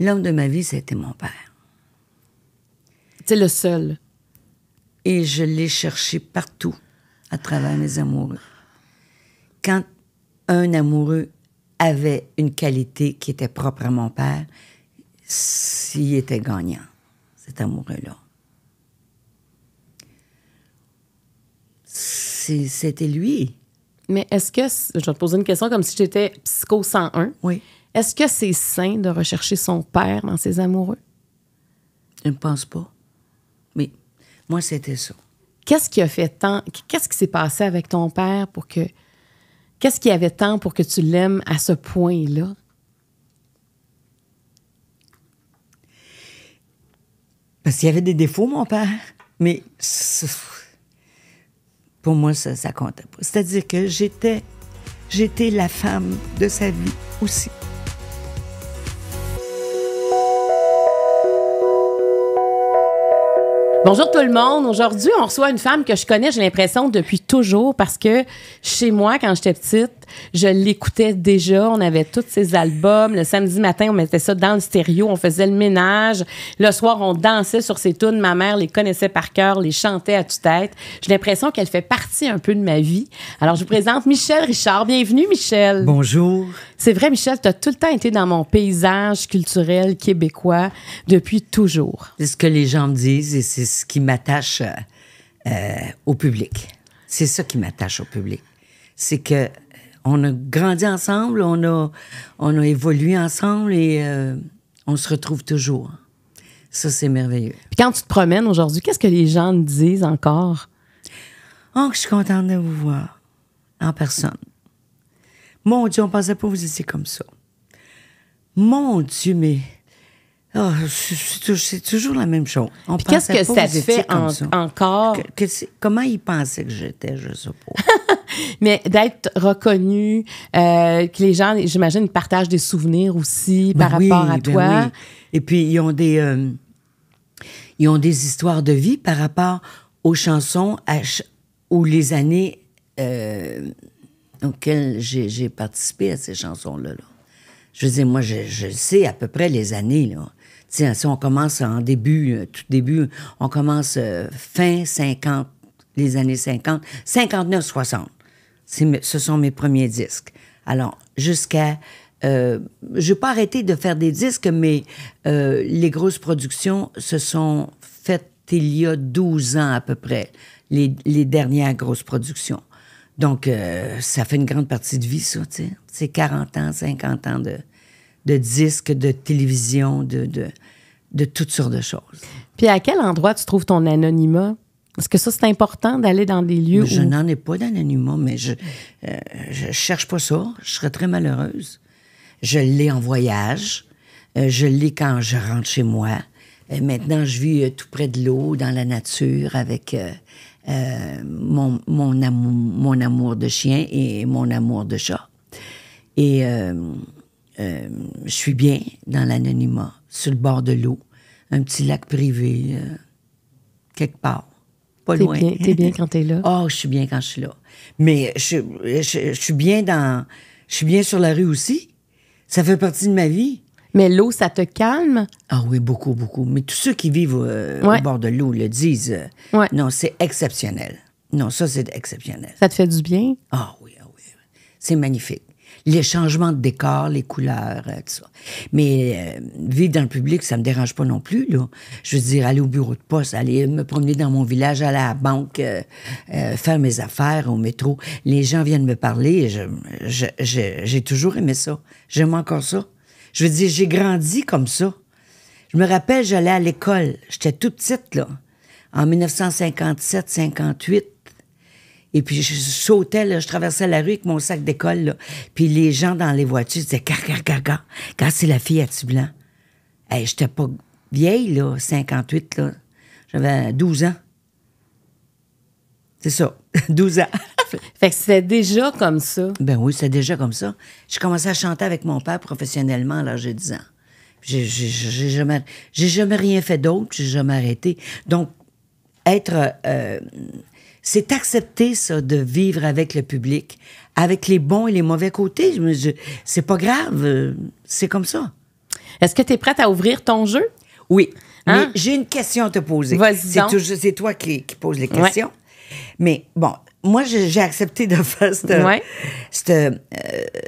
L'homme de ma vie, c'était mon père. C'est le seul. Et je l'ai cherché partout, à travers mes amoureux. Quand un amoureux avait une qualité qui était propre à mon père, s'il était gagnant, cet amoureux-là. C'était lui. Mais est-ce que, je vais te poser une question comme si j'étais psycho 101. Oui. Est-ce que c'est sain de rechercher son père dans ses amoureux? Je ne pense pas. Mais moi, c'était ça. Qu'est-ce qui a fait tant. Qu'est-ce qui s'est passé avec ton père pour que. Qu'est-ce qui avait tant pour que tu l'aimes à ce point-là? Parce qu'il y avait des défauts, mon père. Mais pour moi, ça, ça comptait pas. C'est-à-dire que j'étais, j'étais la femme de sa vie aussi. Bonjour tout le monde. Aujourd'hui, on reçoit une femme que je connais, j'ai l'impression, depuis toujours, parce que chez moi, quand j'étais petite, je l'écoutais déjà. On avait tous ses albums. Le samedi matin, on mettait ça dans le stéréo. On faisait le ménage. Le soir, on dansait sur ses tunes. Ma mère les connaissait par cœur, les chantait à tue-tête. J'ai l'impression qu'elle fait partie un peu de ma vie. Alors, je vous présente Michel Richard. Bienvenue, Michel. Bonjour. C'est vrai, Michel, tu as tout le temps été dans mon paysage culturel québécois depuis toujours. C'est ce que les gens me disent et c'est ce qui m'attache euh, au public. C'est ça qui m'attache au public. C'est que on a grandi ensemble, on a, on a évolué ensemble et euh, on se retrouve toujours. Ça, c'est merveilleux. Puis quand tu te promènes aujourd'hui, qu'est-ce que les gens disent encore? Oh, je suis contente de vous voir en personne. Mon Dieu, on pensait pas vous étiez comme ça. Mon Dieu, mais ah, c'est toujours la même chose. Qu'est-ce que ça fait encore? comment ils pensaient que j'étais, je sais pas. Mais d'être reconnu, euh, que les gens, j'imagine, partagent des souvenirs aussi ben par rapport à ben toi. Et puis, ils ont des... Euh, ils ont des histoires de vie par rapport aux chansons ou les années euh, auxquelles j'ai participé à ces chansons-là. Là. Je veux dire, moi, je, je, sais à peu près les années. Là si on commence en début, euh, tout début, on commence euh, fin 50, les années 50, 59-60. Ce sont mes premiers disques. Alors, jusqu'à euh, je n'ai pas arrêté de faire des disques, mais euh, les grosses productions se sont faites il y a 12 ans à peu près, les, dernières grosses productions. Donc, ça fait une grande partie de vie, ça, tu C'est 40 ans, 50 ans de, de disques, de télévision, de, de, de toutes sortes de choses. Puis à quel endroit tu trouves ton anonymat? Est-ce que ça, c'est important d'aller dans des lieux où... Je n'en ai pas d'anonymat, mais je ne euh, cherche pas ça. Je serais très malheureuse. Je l'ai en voyage. Euh, je l'ai quand je rentre chez moi. Et euh, maintenant, je vis tout près de l'eau, dans la nature, avec mon, mon, amour, mon amour de chien et mon amour de chat. Et je suis bien dans l'anonymat sur le bord de l'eau, un petit lac privé, euh, quelque part. Pas loin. Bien, t'es bien quand t'es là? Oh, je suis bien quand je suis là. Mais je, suis bien dans. Je suis bien sur la rue aussi. Ça fait partie de ma vie. Mais l'eau, ça te calme? Ah oui, beaucoup, beaucoup. Mais tous ceux qui vivent euh, au bord de l'eau le disent. Non, c'est exceptionnel. Non, ça, c'est exceptionnel. Ça te fait du bien? Ah oui, ah oui. C'est magnifique les changements de décor, les couleurs, euh, tout ça. Mais euh, vivre dans le public, ça me dérange pas non plus. Je veux dire, aller au bureau de poste, aller me promener dans mon village, aller à la banque, euh, faire mes affaires au métro. Les gens viennent me parler. J'ai toujours aimé ça. J'aime encore ça. Je veux dire, j'ai grandi comme ça. Je me rappelle, j'allais à l'école. J'étais toute petite, là. En 1957-58, et puis, je sautais, je traversais la rue avec mon sac d'école, Puis les gens dans les voitures disaient, car, car, car, car, c'est la fille à blanc. » Hey, j'étais pas vieille, là, 58, là. J'avais 12 ans. C'est ça, 12 ans. fait que c'était déjà comme ça. Ben oui, c'était déjà comme ça. J'ai commencé à chanter avec mon père professionnellement à l'âge de 10 ans. J'ai jamais, jamais rien fait d'autre, j'ai jamais arrêté. Donc, être euh, c'est accepter ça de vivre avec le public, avec les bons et les mauvais côtés. Je, c'est pas grave, euh, c'est comme ça. Est-ce que tu es prête à ouvrir ton jeu? Oui. Hein? Mais j'ai une question à te poser. C'est toi qui, qui poses les questions. Mais bon, moi, j'ai accepté de faire cette, euh,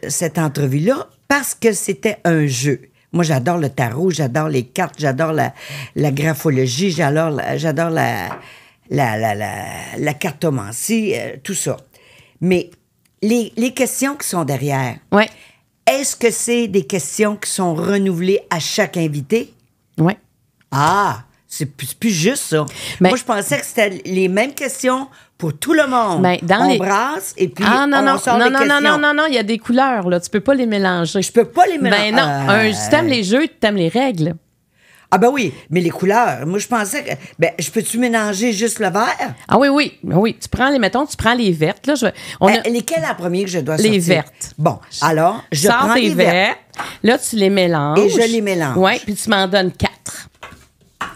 cette, entrevue-là parce que c'était un jeu. Moi, j'adore le tarot, j'adore les cartes, j'adore la, la graphologie, j'adore j'adore la, la, la, la, la cartomancie, euh, tout ça. Mais les, les, questions qui sont derrière, ouais. est-ce que c'est des questions qui sont renouvelées à chaque invité? Oui. Ah, c'est plus, plus, juste ça. Ben Moi, je pensais que c'était les mêmes questions pour tout le monde. Mais ben, dans on les... brasse et puis ah, non, on non, sort non, non, questions. non, non, non, non, il y a des couleurs là. Tu peux pas les mélanger. Je peux pas les ben, mélanger. non, euh... les jeux, tu aimes les règles. Ah ben oui, mais les couleurs. Moi, je pensais que ben, je peux-tu mélanger juste le vert? Ah oui, oui, oui. Tu prends les, mettons, tu prends les vertes. Là, je, on ben, Lesquelles la premier que je dois sortir? Les vertes. Bon, alors, je prends les vertes. Là, tu les mélanges. Et je les mélange. Oui, puis tu m'en donnes quatre.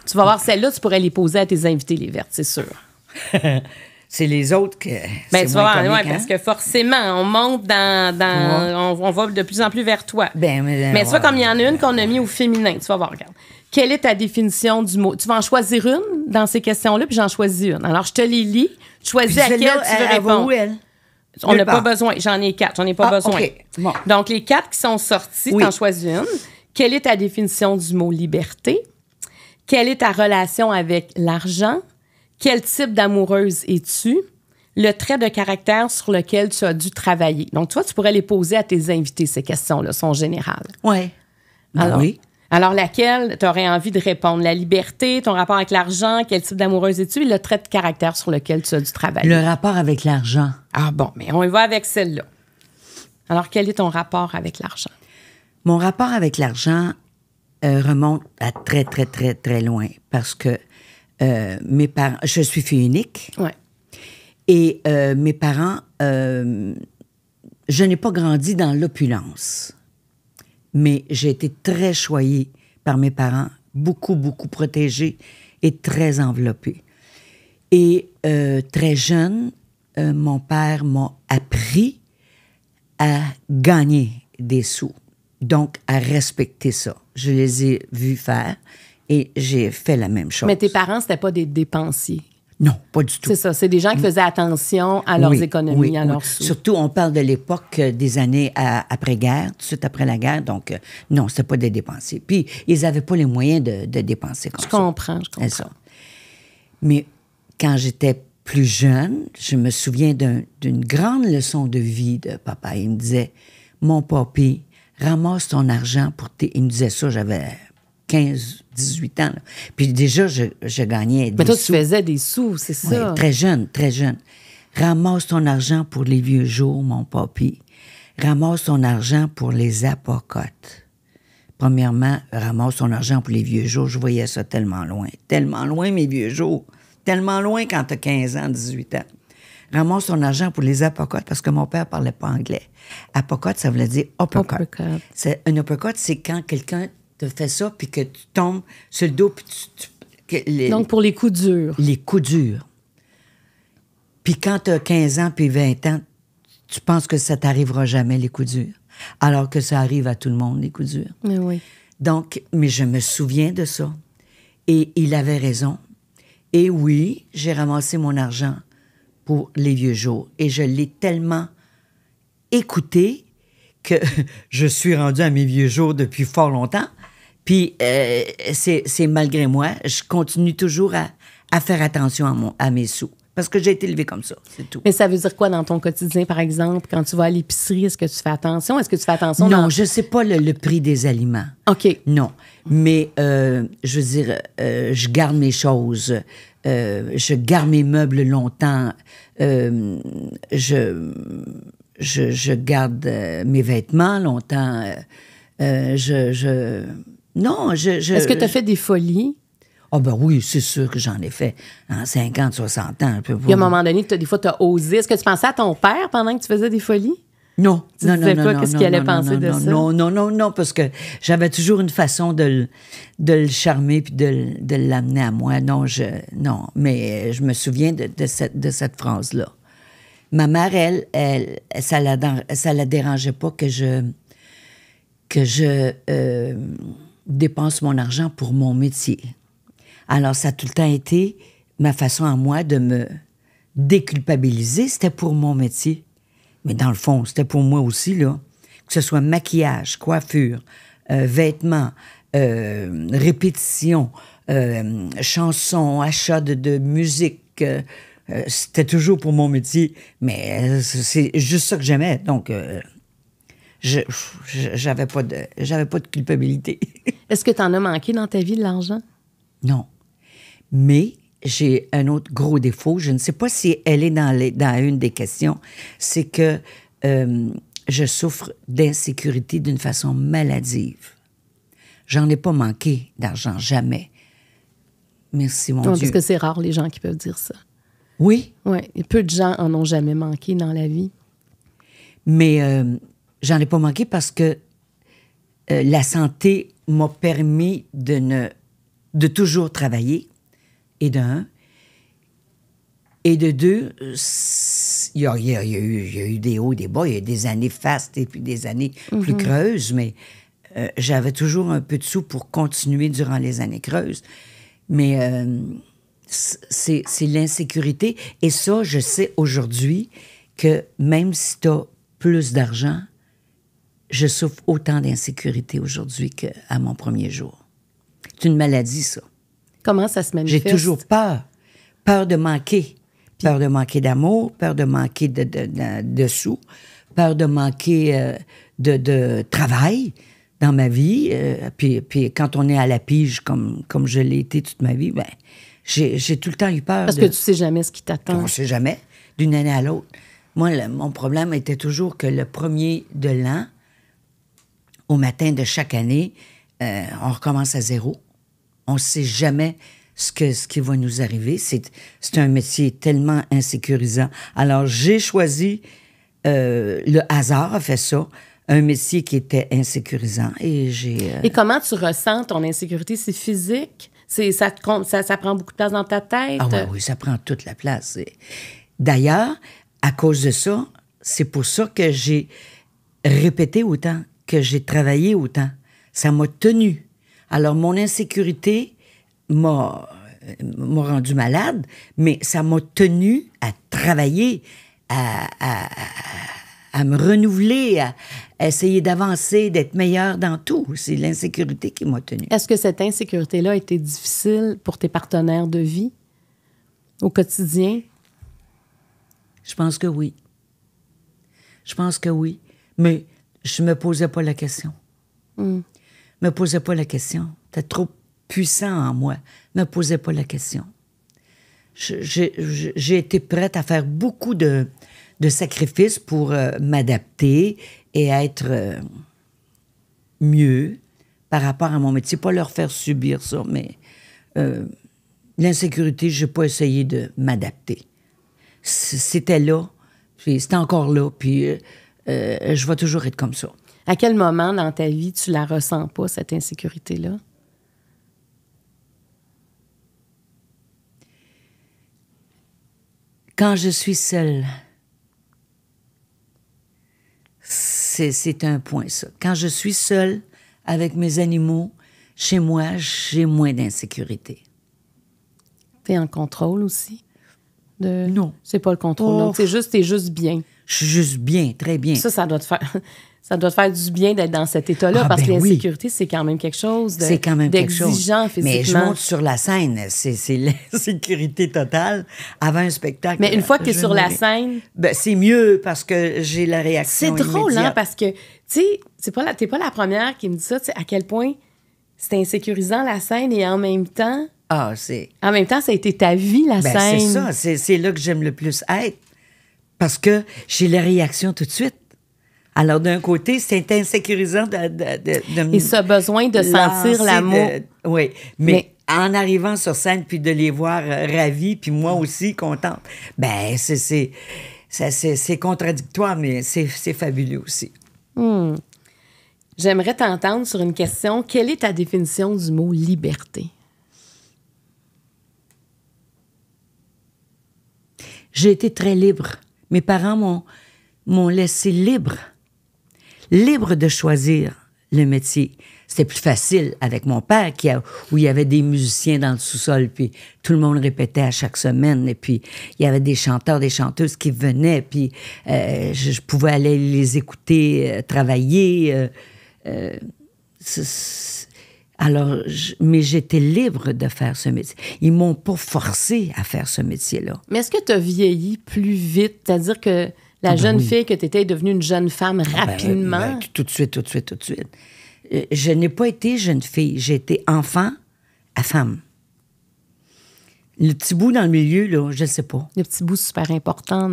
Tu vas voir, celles-là, tu pourrais les poser à tes invités, les vertes, c'est sûr. c'est les autres que. Ben, tu vois, parce hein? que forcément, on monte dans. on, on, va de plus en plus vers toi. Ben, mais, ben, mais tu vois, comme il y en a une qu'on a mis au féminin, tu vas voir, regarde. Quelle est ta définition du mot? Tu vas en choisir une dans ces questions-là, puis j'en choisis une. Alors, je te les lis. Tu choisis puis à quelle tu veux répondre. Où elle? On n'a pas besoin. J'en ai quatre. J'en ai pas ah, besoin. Donc, les quatre qui sont sortis, tu en choisis une. Quelle est ta définition du mot liberté? Quelle est ta relation avec l'argent? Quel type d'amoureuse es-tu? Le trait de caractère sur lequel tu as dû travailler. Donc, toi, tu pourrais les poser à tes invités, ces questions-là, sont générales. Ouais. Ben alors, oui. Alors, laquelle tu aurais envie de répondre? La liberté, ton rapport avec l'argent, quel type d'amoureuse es-tu et le trait de caractère sur lequel tu as dû travailler? Le rapport avec l'argent. Ah bon, mais on y va avec celle-là. Alors, quel est ton rapport avec l'argent? Mon rapport avec l'argent euh, remonte à très, très, très, très loin parce que euh, mes parents, je suis fille unique. Et euh, mes parents, euh, je n'ai pas grandi dans l'opulence, mais j'ai été très choyée par mes parents, beaucoup, beaucoup protégée et très enveloppée. Et très jeune, mon père m'a appris à gagner des sous, donc à respecter ça. Je les ai vus faire et j'ai fait la même chose. Mais tes parents, c'était pas des dépensiers. Non, pas du tout. C'est ça, c'est des gens qui faisaient attention à leurs économies, à leurs Surtout, on parle de l'époque euh, des années après-guerre, tout de suite après la guerre. Donc, euh, non, c'était pas des dépensiers. Puis, ils avaient pas les moyens de, dépenser comme je Comprends, je comprends, Mais quand j'étais plus jeune, je me souviens d'une grande leçon de vie de papa. Il me disait, mon papy, ramasse ton argent pour tes... Il me disait ça, j'avais 15, 18 ans. Puis déjà, je, gagnais des Mais toi, tu faisais des sous, c'est ça? Oui, très jeune, très jeune. Ramasse ton argent pour les vieux jours, mon papy. Ramasse ton argent pour les apocotes. Premièrement, ramasse ton argent pour les vieux jours. Je voyais ça tellement loin. Tellement loin, mes vieux jours. Tellement loin quand t'as 15 ans, 18 ans. Ramasse ton argent pour les apocotes parce que mon père parlait pas anglais. Apocote, ça voulait dire uppercut. C'est, un uppercut, c'est quand quelqu'un te fait ça, puis que tu tombes sur le dos, puis tu, Donc, pour les coups durs. Les coups durs. Puis quand tu as 15 ans, puis 20 ans, tu penses que ça t'arrivera jamais, les coups durs. Alors que ça arrive à tout le monde, les coups durs. Mais oui. Donc, mais je me souviens de ça. Et il avait raison. Et oui, j'ai ramassé mon argent pour les vieux jours. Et je l'ai tellement écouté que je suis rendu à mes vieux jours depuis fort longtemps. Puis euh, c'est malgré moi, je continue toujours à, à faire attention à, mon, à mes sous. Parce que j'ai été élevée comme ça, c'est tout. Mais ça veut dire quoi dans ton quotidien, par exemple? Quand tu vas à l'épicerie, est-ce que tu fais attention? Est-ce que tu fais attention? Non, je ne sais pas le, prix des aliments. OK. Non. Mais euh, je veux dire, euh, je garde mes choses. Euh, je garde mes meubles longtemps. Euh, je, je, je, garde euh, mes vêtements longtemps. je, je non, je. Est-ce que tu as fait des folies? Ah ben oui, c'est sûr que j'en ai fait en 50, 60 ans. Il y a un moment donné, as, des fois, tu as osé. Est-ce que tu pensais à ton père pendant que tu faisais des folies? Non, tu non, disais pas ce qu'il allait penser de ça? Non, non, non, non, parce que j'avais toujours une façon de le, de le charmer puis de, l'amener à moi. Non, je, non, mais je me souviens de, cette, de cette phrase-là. Ma mère, elle, elle ça, la, ça la dérangeait pas que je... que je... Euh, dépense mon argent pour mon métier. Alors, ça a tout le temps été ma façon à moi de me déculpabiliser. C'était pour mon métier. Mais dans le fond, c'était pour moi aussi, là. Que ce soit maquillage, coiffure, euh, vêtements, euh, répétitions, répétition, euh, chansons, achats de, de musique. c'était toujours pour mon métier, mais c'est juste ça que j'aimais. Donc, j'avais pas de j'avais pas de culpabilité. Est-ce que tu en as manqué dans ta vie de l'argent Non. Mais j'ai un autre gros défaut, je ne sais pas si elle est dans, les, dans une des questions, c'est que euh, je souffre d'insécurité d'une façon maladive. J'en ai pas manqué d'argent, jamais. Merci, mon Dieu. Parce que c'est rare les gens qui peuvent dire ça. Oui. ouais peu de gens en ont jamais manqué dans la vie. Mais euh, j'en ai pas manqué parce que euh, la santé m'a permis de, ne, de toujours travailler, et d'un. Et de deux, il y, a, y a eu, y, a, eu, des hauts, des bas, il y a eu des années fastes et puis des années mm-hmm. plus creuses, mais euh, j'avais toujours un peu de sous pour continuer durant les années creuses. Mais euh, c'est l'insécurité. Et ça, je sais aujourd'hui que même si tu as plus d'argent, je souffre autant d'insécurité aujourd'hui qu'à mon premier jour. C'est une maladie, ça. Comment ça se manifeste? J'ai toujours peur. Peur de manquer. Peur de manquer d'amour, peur de manquer de, de, sous, peur de manquer euh, de, travail dans ma vie. Euh, puis, puis, quand on est à la pige, comme, comme je l'ai été toute ma vie, ben, j'ai tout le temps eu peur. Parce que tu sais jamais ce qui t'attend. On ne sait jamais, d'une année à l'autre. Moi, mon problème était toujours que le premier de l'an, au matin de chaque année, euh, on recommence à zéro. On ne sait jamais ce, que, ce qui va nous arriver. C'est, c'est un métier tellement insécurisant. Alors, j'ai choisi, euh, le hasard a fait ça, un métier qui était insécurisant. Et, j'ai, euh, et comment tu ressens ton insécurité? C'est physique? C'est, ça, ça, ça prend beaucoup de place dans ta tête? Ah oui, ça prend toute la place. D'ailleurs, à cause de ça, c'est pour ça que j'ai répété autant que j'ai travaillé autant. Ça m'a tenu. Alors, mon insécurité m'a euh, rendu malade, mais ça m'a tenu à travailler, à, à, me renouveler, à, essayer d'avancer, d'être meilleur dans tout. C'est l'insécurité qui m'a tenu. Est-ce que cette insécurité-là a été difficile pour tes partenaires de vie au quotidien? Je pense que oui. Je pense que oui. Mais je me posais pas la question. ne hmm. Me posais pas la question. C'était trop puissant en moi. Me posais pas la question. J'ai été prête à faire beaucoup de, sacrifices pour euh, m'adapter et être euh, mieux par rapport à mon métier. Pas leur faire subir ça, mais euh, l'insécurité, j'ai pas essayé de m'adapter. C'était là, c'est c'était encore là, puis euh, euh, je vais toujours être comme ça. À quel moment dans ta vie tu la ressens pas, cette insécurité-là? Quand je suis seule. C'est un point, ça. Quand je suis seule avec mes animaux, chez moi, j'ai moins d'insécurité. Tu es en contrôle aussi? De... Non. C'est pas le contrôle. non C'est juste, t'es juste bien. Je suis juste bien, très bien. Ça, ça doit te faire. Ça doit te faire du bien d'être dans cet état-là ah, parce ben que l'insécurité, c'est quand même quelque chose de, C'est quand même quelque chose. Mais je monte sur la scène, c'est l'insécurité totale avant un spectacle. Mais une fois que tu es euh, sur la scène. Ben, c'est mieux parce que j'ai la réaction. C'est drôle, hein, parce que, tu sais, pas, la, es pas la première qui me dit ça, tu sais, à quel point c'est insécurisant la scène et en même temps. Ah, c'est. En même temps, ça a été ta vie, la ben, scène. C'est ça, c'est là que j'aime le plus être parce que j'ai la réaction tout de suite. Alors, d'un côté, c'est insécurisant de, de, de, Et ce besoin de sentir l'amour. Oui, mais, en arrivant sur scène, puis de les voir euh, ravis, puis moi mm. aussi contente, ben c'est contradictoire, mais c'est fabuleux aussi. Hmm. J'aimerais t'entendre sur une question. Quelle est ta définition du mot liberté? J'ai été très libre mes parents m'ont m'ont laissé libre, libre de choisir le métier. C'était plus facile avec mon père, qui a, où il y avait des musiciens dans le sous-sol, puis tout le monde répétait à chaque semaine, et puis il y avait des chanteurs, des chanteuses qui venaient, puis euh, je, pouvais aller les écouter euh, travailler. Euh, euh alors, mais j'étais libre de faire ce métier. Ils m'ont pas forcé à faire ce métier-là. Mais est-ce que tu as vieilli plus vite? C'est-à-dire que la ah ben jeune fille que tu étais est devenue une jeune femme ah ben, rapidement? Ben, tout de suite, tout de suite, tout de suite. Euh, je n'ai pas été jeune fille. J'ai été enfant à femme. Le petit bout dans le milieu, là, je ne sais pas. Le petit bout super important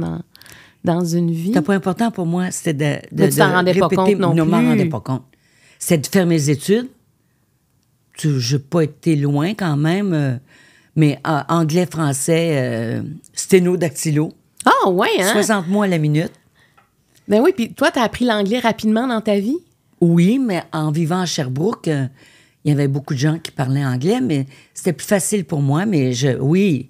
dans, une vie. Le pas important pour moi. c'est de, de, t'en rendais Pas compte non, non ne m'en rendais pas compte. C'était de faire mes études, je n'ai pas été loin quand même, euh, mais euh, anglais-français, euh, sténodactylo. Ah, ouais, hein? 60 mots à la minute. Ben oui, puis toi, tu as appris l'anglais rapidement dans ta vie? Oui, mais en vivant à Sherbrooke, il y avait beaucoup de gens qui parlaient anglais, mais c'était plus facile pour moi. Mais je, oui,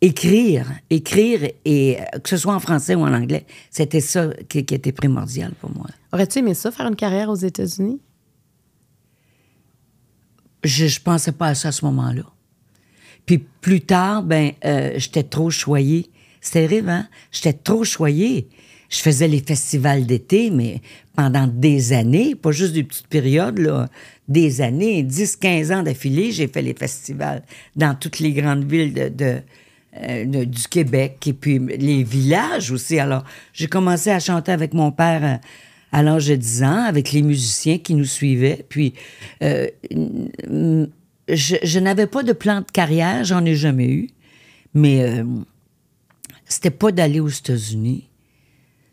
écrire, écrire, et que ce soit en français ou en anglais, c'était ça qui, qui était primordial pour moi. Aurais-tu aimé ça, faire une carrière aux États-Unis? je, ne pensais pas à ça à ce moment-là. Puis plus tard, ben, euh, j'étais trop choyée. C'est vrai, hein? J'étais trop choyée. Je faisais les festivals d'été, mais pendant des années, pas juste des petites périodes, là, des années, 10, 15 ans d'affilée, j'ai fait les festivals dans toutes les grandes villes euh, de, du Québec et puis les villages aussi. Alors, j'ai commencé à chanter avec mon père. Euh, à l'âge de 10 ans avec les musiciens qui nous suivaient. Puis, euh, je, n'avais pas de plan de carrière, j'en ai jamais eu, mais euh, c'était pas d'aller aux États-Unis.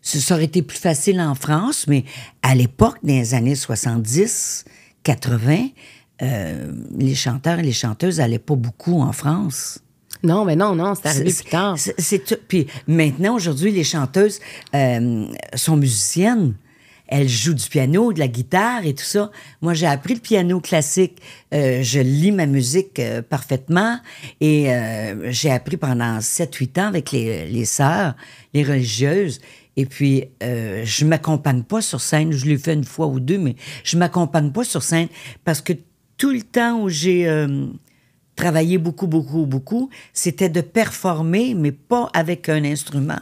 Ça aurait été plus facile en France, mais à l'époque, dans les années 70, 80, euh, les chanteurs et les chanteuses n'allaient pas beaucoup en France. Non, mais non, non, c'est arrivé plus tard. Puis maintenant, aujourd'hui, les chanteuses sont musiciennes elle joue du piano, de la guitare et tout ça. Moi, j'ai appris le piano classique. Euh, je lis ma musique euh, parfaitement et euh, j'ai appris pendant 7-8 ans avec les, les sœurs, les religieuses. Et puis, je m'accompagne pas sur scène. Je l'ai fait une fois ou deux, mais je m'accompagne pas sur scène parce que tout le temps où j'ai travaillé beaucoup, beaucoup, beaucoup, c'était de performer, mais pas avec un instrument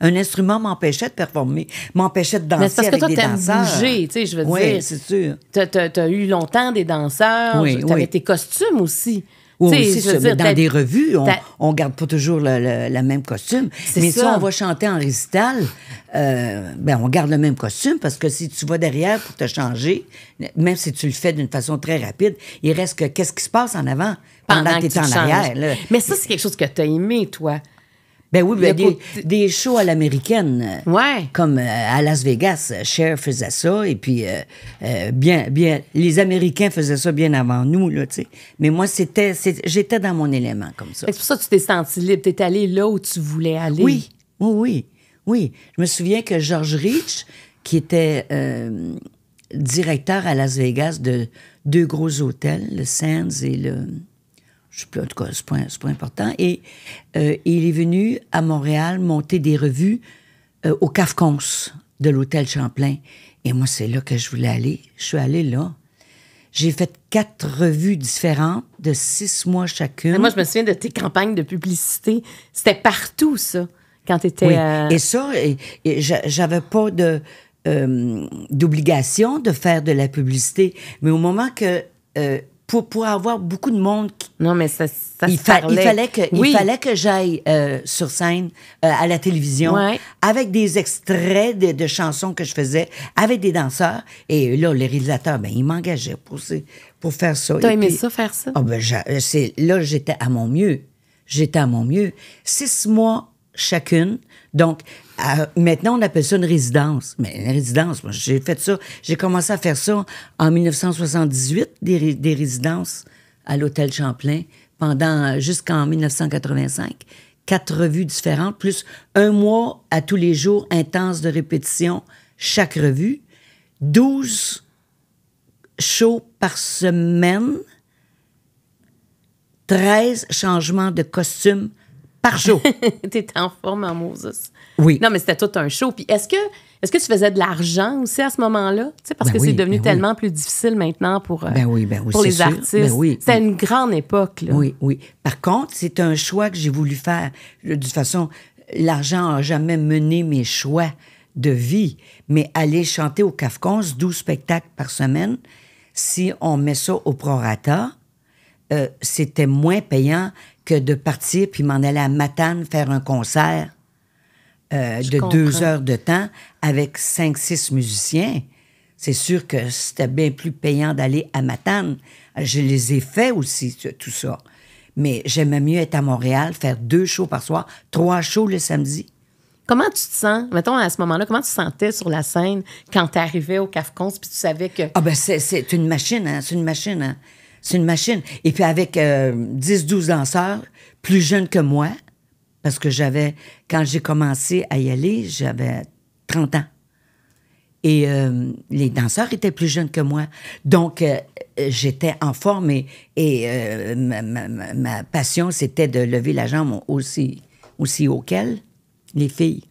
un instrument m'empêchait de performer, m'empêchait de danser Mais parce que toi, des danseurs. tu sais, je veux dire. Oui, c'est sûr. T'as as, eu longtemps des danseurs, oui, tu tes costumes aussi. Oui, aussi, dans des revues, on, ne garde pas toujours le, même costume. Mais ça. si on va chanter en récital, euh, ben on garde le même costume parce que si tu vas derrière pour te changer, même si tu le fais d'une façon très rapide, il reste que qu'est-ce qui se passe en avant pendant, que tu es en arrière. Mais ça, c'est quelque chose que tu as aimé, toi. Ben oui, ben des, des, shows à l'américaine. Euh, ouais. Comme euh, à Las Vegas, euh, Cher faisait ça. Et puis, bien, bien, les Américains faisaient ça bien avant nous, là, tu sais. Mais moi, c'était, j'étais dans mon élément comme ça. C'est pour ça que tu t'es senti libre. T'es allé là où tu voulais aller. Oui, oui, oui. Oui. Je me souviens que George Rich, qui était directeur à Las Vegas de deux gros hôtels, le Sands et le je sais plus, en tout cas, ce point, important. Et euh, il est venu à Montréal monter des revues euh, au Cafcons de l'hôtel Champlain. Et moi, c'est là que je voulais aller. Je suis allée là. J'ai fait quatre revues différentes de six mois chacune. moi, je me souviens de tes campagnes de publicité. C'était partout, ça, quand tu étais. Oui. Euh, et ça, j'avais pas de. d'obligation de faire de la publicité, mais au moment que pour, avoir beaucoup de monde. Qui... Non, mais ça, ça il, il, fallait que, oui. il fallait que j'aille euh, sur scène, euh, à la télévision, avec des extraits de, chansons que je faisais, avec des danseurs. Et là, les réalisateurs, ben, ils m'engageaient pour, pour faire ça. T'as aimé ça, faire ça? ah ben, euh, là, j'étais à mon mieux. J'étais à mon mieux. Six mois chacune donc, euh, maintenant, on appelle ça une résidence. Mais une résidence, moi, j'ai fait ça. J'ai commencé à faire ça en 1978, des, résidences à l'Hôtel Champlain, pendant euh, jusqu'en 1985. Quatre revues différentes, plus un mois à tous les jours intense de répétition, chaque revue. 12 shows par semaine. 13 changements de costumes par jour. T'étais en forme en Moses. Oui. Non, mais c'était tout un show. Puis est-ce que, est que tu faisais de l'argent aussi à ce moment-là? Tu sais, parce ben que c'est devenu ben tellement plus difficile maintenant pour, euh, ben oui, oui, les artistes. C'était une grande époque. Oui, oui. Par contre, c'est un choix que j'ai voulu faire. De toute façon, l'argent n'a jamais mené mes choix de vie. Mais aller chanter au Cafcons, 12 spectacles par semaine, si on met ça au prorata, euh, c'était moins payant que de partir puis m'en aller à Matane faire un concert euh, de deux heures de temps avec cinq, six musiciens. C'est sûr que c'était bien plus payant d'aller à Matane. Je les ai faits aussi, tout ça. Mais j'aimais mieux être à Montréal, faire deux shows par soir, trois shows le samedi. Comment tu te sens, mettons, à ce moment-là, comment tu te sentais sur la scène quand tu arrivais au CAFCONS puis tu savais que. Ah, ben, c'est une machine, C'est une machine, hein? hein. C'est une machine. Et puis avec 10-12 euh, danseurs, plus jeunes que moi, parce que j'avais, quand j'ai commencé à y aller, j'avais 30 ans. Et euh, les danseurs étaient plus jeunes que moi. Donc, euh, j'étais en forme et, ma, passion, c'était de lever la jambe aussi, aussi haut les filles.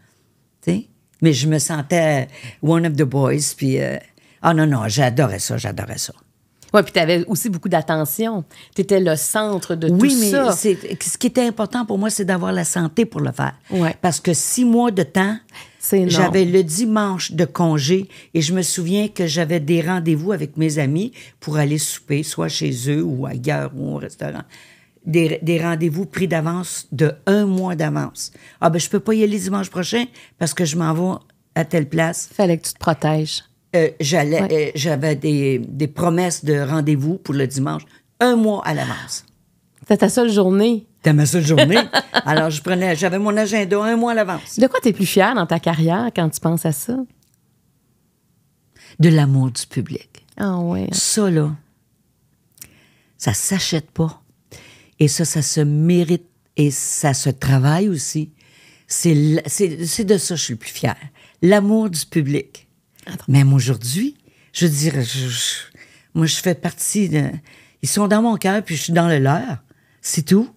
Mais je me sentais one of the boys. Puis, ah non, non, j'adorais ça, j'adorais ça. Oui, puis tu avais aussi beaucoup d'attention. Tu étais le centre de tout ça. Oui, mais ce qui était important pour moi, c'est d'avoir la santé pour le faire. Parce que six mois de temps, j'avais le dimanche de congé et je me souviens que j'avais des rendez-vous avec mes amis pour aller souper, soit chez eux ou ailleurs ou au restaurant. Des, rendez-vous pris d'avance de un mois d'avance. Ah ben je peux pas y aller dimanche prochain parce que je m'en vais à telle place. Fallait que tu te protèges. Euh, j'allais, euh, j'avais des, promesses de rendez-vous pour le dimanche un mois à l'avance. C'était ta seule journée. C'était ma seule journée. Alors, je prenais, j'avais mon agenda un mois à l'avance. De quoi tu es plus fière dans ta carrière quand tu penses à ça? De l'amour du public. Ah oui. Ça, là, ça s'achète pas. Et ça, ça se mérite et ça se travaille aussi. C'est de ça que je suis plus fière. L'amour du public. Même aujourd'hui, je dirais, moi, je fais partie Ils sont dans mon cœur, puis je suis dans le leur. C'est tout.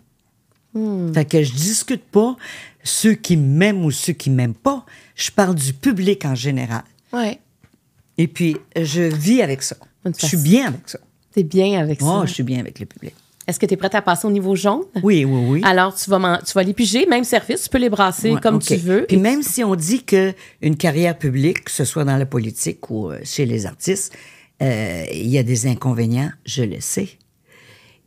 Hmm. Fait que je discute pas ceux qui m'aiment ou ceux qui m'aiment pas. Je parle du public en général. Ouais. Et puis, je vis avec ça. Je suis bien avec ça. T'es bien avec ça. Moi, je suis bien avec le public. Est-ce que tu es prête à passer au niveau jaune? Oui, oui, oui. Alors, tu vas, tu vas les piger, même service, tu peux les brasser comme tu veux. Et même si on dit qu'une carrière publique, que ce soit dans la politique ou euh, chez les artistes, euh, il y a des inconvénients, je le sais.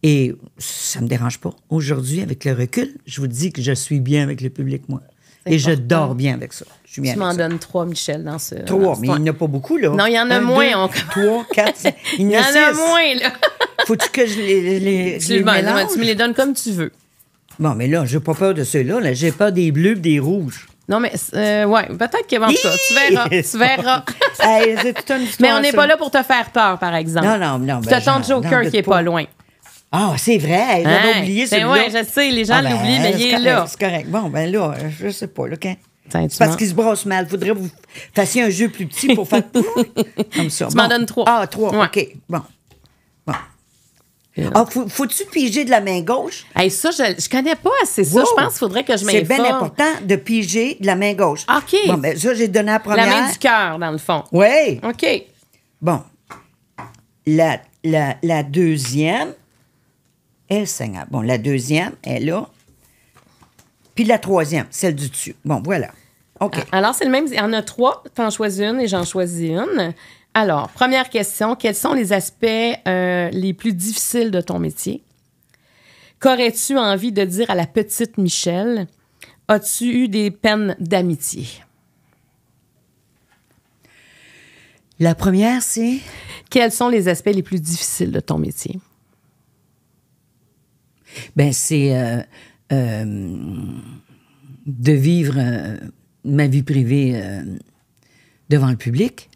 Et ça me dérange pas. Aujourd'hui, avec le recul, je vous dis que je suis bien avec le public, moi. Et je dors bien avec ça. Je tu m'en donnes trois, Michel, dans ce. Trois, mais il n'y en a pas beaucoup, là. Non, il y en a moins. Deux, Trois, quatre, Il y en a, six. moins, là. Faut-tu que je les. les tu, mélange? tu me les donnes comme tu veux. Bon, mais là, j'ai pas peur de ceux-là. -là, j'ai peur des bleus et des rouges. Non, mais euh, ouais, peut-être vendent ça. Tu verras. Tu verras. mais on n'est pas là pour te faire peur, par exemple. Non, non, non. Tu as ben, Joker qui est pas loin. Ah, c'est vrai, Il a hein? oublié ben celui-là. Oui, je sais, les gens ah, ben, l'oublient, mais il est là. C'est correct. Bon, ben là, je sais pas. Là, parce qu'il se brosse mal. Il Faudrait que vous fassiez un jeu plus petit pour faire comme ça. Tu m'en donnes trois. Ah, trois, OK. Bon. Bon. Ah, faut-tu piger de la main gauche? Hey, ça, je ne connais pas assez ça. Je pense qu'il faudrait que je m'informe. C'est bien important de piger de la main gauche. OK. Bon, ben, ça, j'ai donné la première. La main du cœur, dans le fond. Oui. OK. Bon. la, la deuxième, eh, Seigneur. Bon, la deuxième est là. Puis la troisième, celle du dessus. Bon, voilà. OK. Ah, alors, c'est le même. Il y en a trois. Tu en choisis une et j'en choisis une. Alors, première question. Quels sont les aspects euh, les plus difficiles de ton métier? Qu'aurais-tu envie de dire à la petite Michelle? As-tu eu des peines d'amitié? La première, c'est... Quels sont les aspects les plus difficiles de ton métier? Ben, c'est euh, euh, de vivre euh, ma vie privée devant le public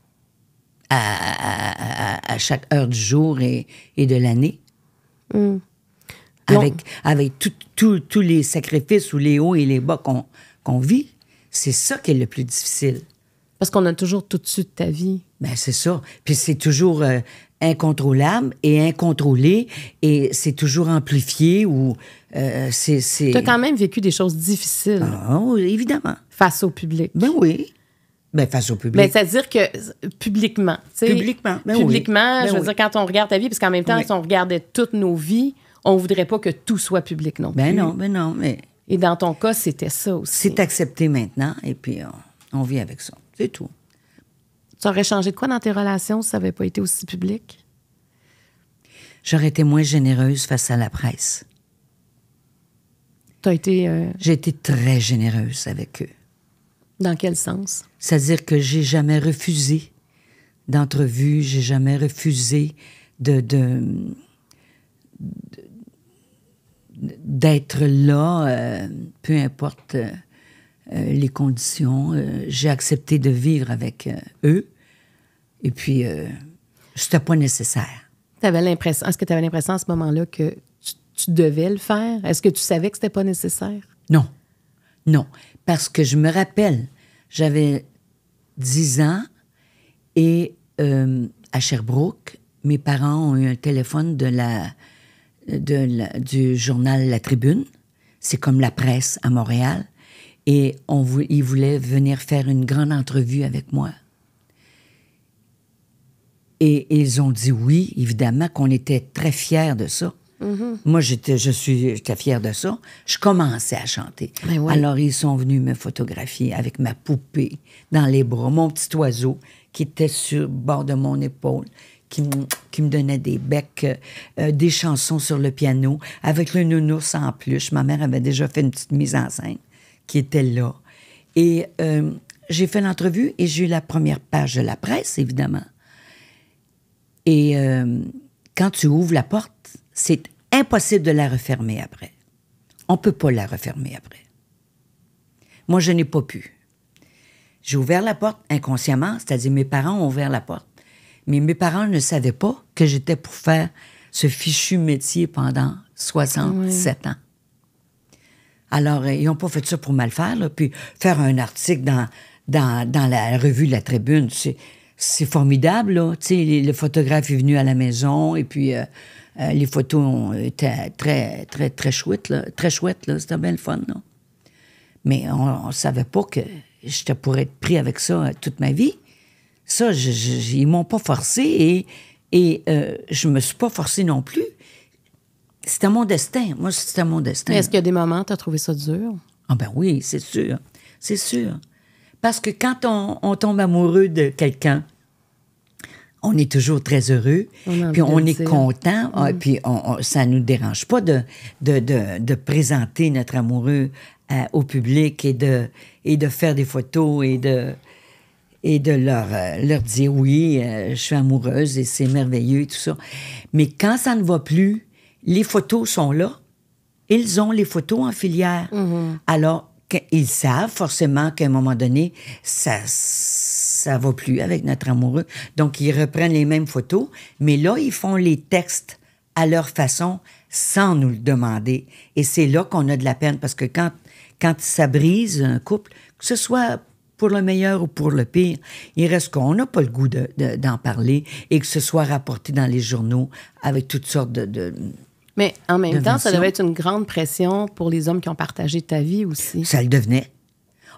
à, à, chaque heure du jour et, et de l'année. Hmm. Avec, avec tous les sacrifices ou les hauts et les bas qu'on vit. C'est ça qui est le plus difficile. Parce qu'on a toujours tout de suite ta vie. Ben, c'est ça. Puis c'est toujours euh, incontrôlable et incontrôlé et c'est toujours amplifié ou euh, c'est. Tu quand même vécu des choses difficiles. Ah, évidemment. Face au public. Ben oui. Ben, face au public. Mais ben, c'est-à-dire que euh, publiquement. Publiquement. Ben publiquement, ben je veux dire, quand on regarde ta vie, parce qu'en même temps, si on regardait toutes nos vies, on ne voudrait pas que tout soit public non plus. Ben non, ben non, Et dans ton cas, c'était ça aussi. C'est accepté maintenant, et puis on vit avec ça. C'est tout. Ça aurait changé de quoi dans tes relations si ça n'avait pas été aussi public? J'aurais été moins généreuse face à la presse. T'as été. Euh, j'ai été très généreuse avec eux. Dans quel sens? C'est-à-dire que j'ai jamais refusé d'entrevue, j'ai jamais refusé de. d'être là, euh, peu importe. Euh, euh, les conditions. Euh, j'ai accepté de vivre avec euh, eux. Et puis, c'était pas nécessaire. T'avais l'impression, est-ce que tu avais l'impression à ce moment-là que tu, devais le faire? Est-ce que tu savais que c'était pas nécessaire? Non. Non. Parce que je me rappelle, j'avais 10 ans et à Sherbrooke, mes parents ont eu un téléphone de du journal La Tribune. C'est comme la presse à Montréal et on, il voulait venir faire une grande entrevue avec moi. Et, ils ont dit oui, évidemment qu'on était très fiers de ça. Mm-hmm. Moi, j'étais, je suis, j'étais fière de ça. Je commençais à chanter. Ben Alors, ils sont venus me photographier avec ma poupée dans les bras, mon petit oiseau qui était sur le bord de mon épaule, qui, qui me donnait des becs, euh, euh, des chansons sur le piano, avec le nounours en plus. Ma mère avait déjà fait une petite mise en scène qui était là. Et euh, j'ai fait l'entrevue et j'ai eu la première page de la presse, évidemment. Et euh, quand tu ouvres la porte, c'est impossible de la refermer après. On ne peut pas la refermer après. Moi, je n'ai pas pu. J'ai ouvert la porte inconsciemment, c'est-à-dire mes parents ont ouvert la porte. Mais mes parents ne savaient pas que j'étais pour faire ce fichu métier pendant 67 ans. Alors, euh, ils n'ont pas fait ça pour mal faire. Puis faire un article dans, dans, la revue La Tribune, c'est, c'est formidable. Là. Le photographe est venu à la maison et puis euh, euh, les photos étaient très, très, très chouettes. Là. Très chouettes, là. c'était bien le fun. Mais on savait pas que je pourrais être pris avec ça toute ma vie. Ça, je, je, m'ont pas forcé et, et je me suis pas forcé non plus. C'était mon destin. Moi, c'était mon destin. Est-ce qu'il y a des moments, tu as trouvé ça dur? Ah ben oui, c'est sûr. C'est sûr. Parce que quand on, tombe amoureux de quelqu'un, on est toujours très heureux, ah, mm. puis on est content, Et puis on, ça ne nous dérange pas de, de, présenter notre amoureux euh, au public et de, et de faire des photos et de, et de leur, euh, leur dire oui, euh, je suis amoureuse et c'est merveilleux et tout ça. Mais quand ça ne va plus, les photos sont là. Ils ont les photos en filière. Mm-hmm. Alors, ils savent forcément qu'à un moment donné, ça ça va plus avec notre amoureux. Donc, ils reprennent les mêmes photos, mais là, ils font les textes à leur façon sans nous le demander. Et c'est là qu'on a de la peine parce que quand, quand ça brise un couple, que ce soit pour le meilleur ou pour le pire, il reste qu'on n'a pas le goût d'en parler et que ce soit rapporté dans les journaux avec toutes sortes de mais en même temps, ça devait être une grande pression pour les hommes qui ont partagé ta vie aussi. Ça le devenait.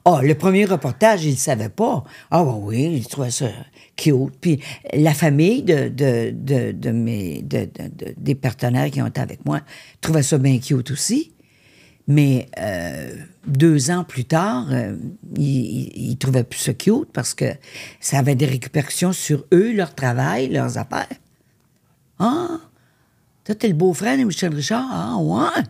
Ah, oh, le premier reportage, ils ne savaient pas. Ah oh, oui, ils trouvaient ça cute. Puis la famille de, de, mes, des partenaires qui ont été avec moi trouvait ça bien cute aussi. Mais euh, deux ans plus tard, euh, ils, trouvaient plus ça cute parce que ça avait des répercussions sur eux, leur travail, leurs affaires. Ah! t'es le beau-frère de Michel Richard. Ah, ouais.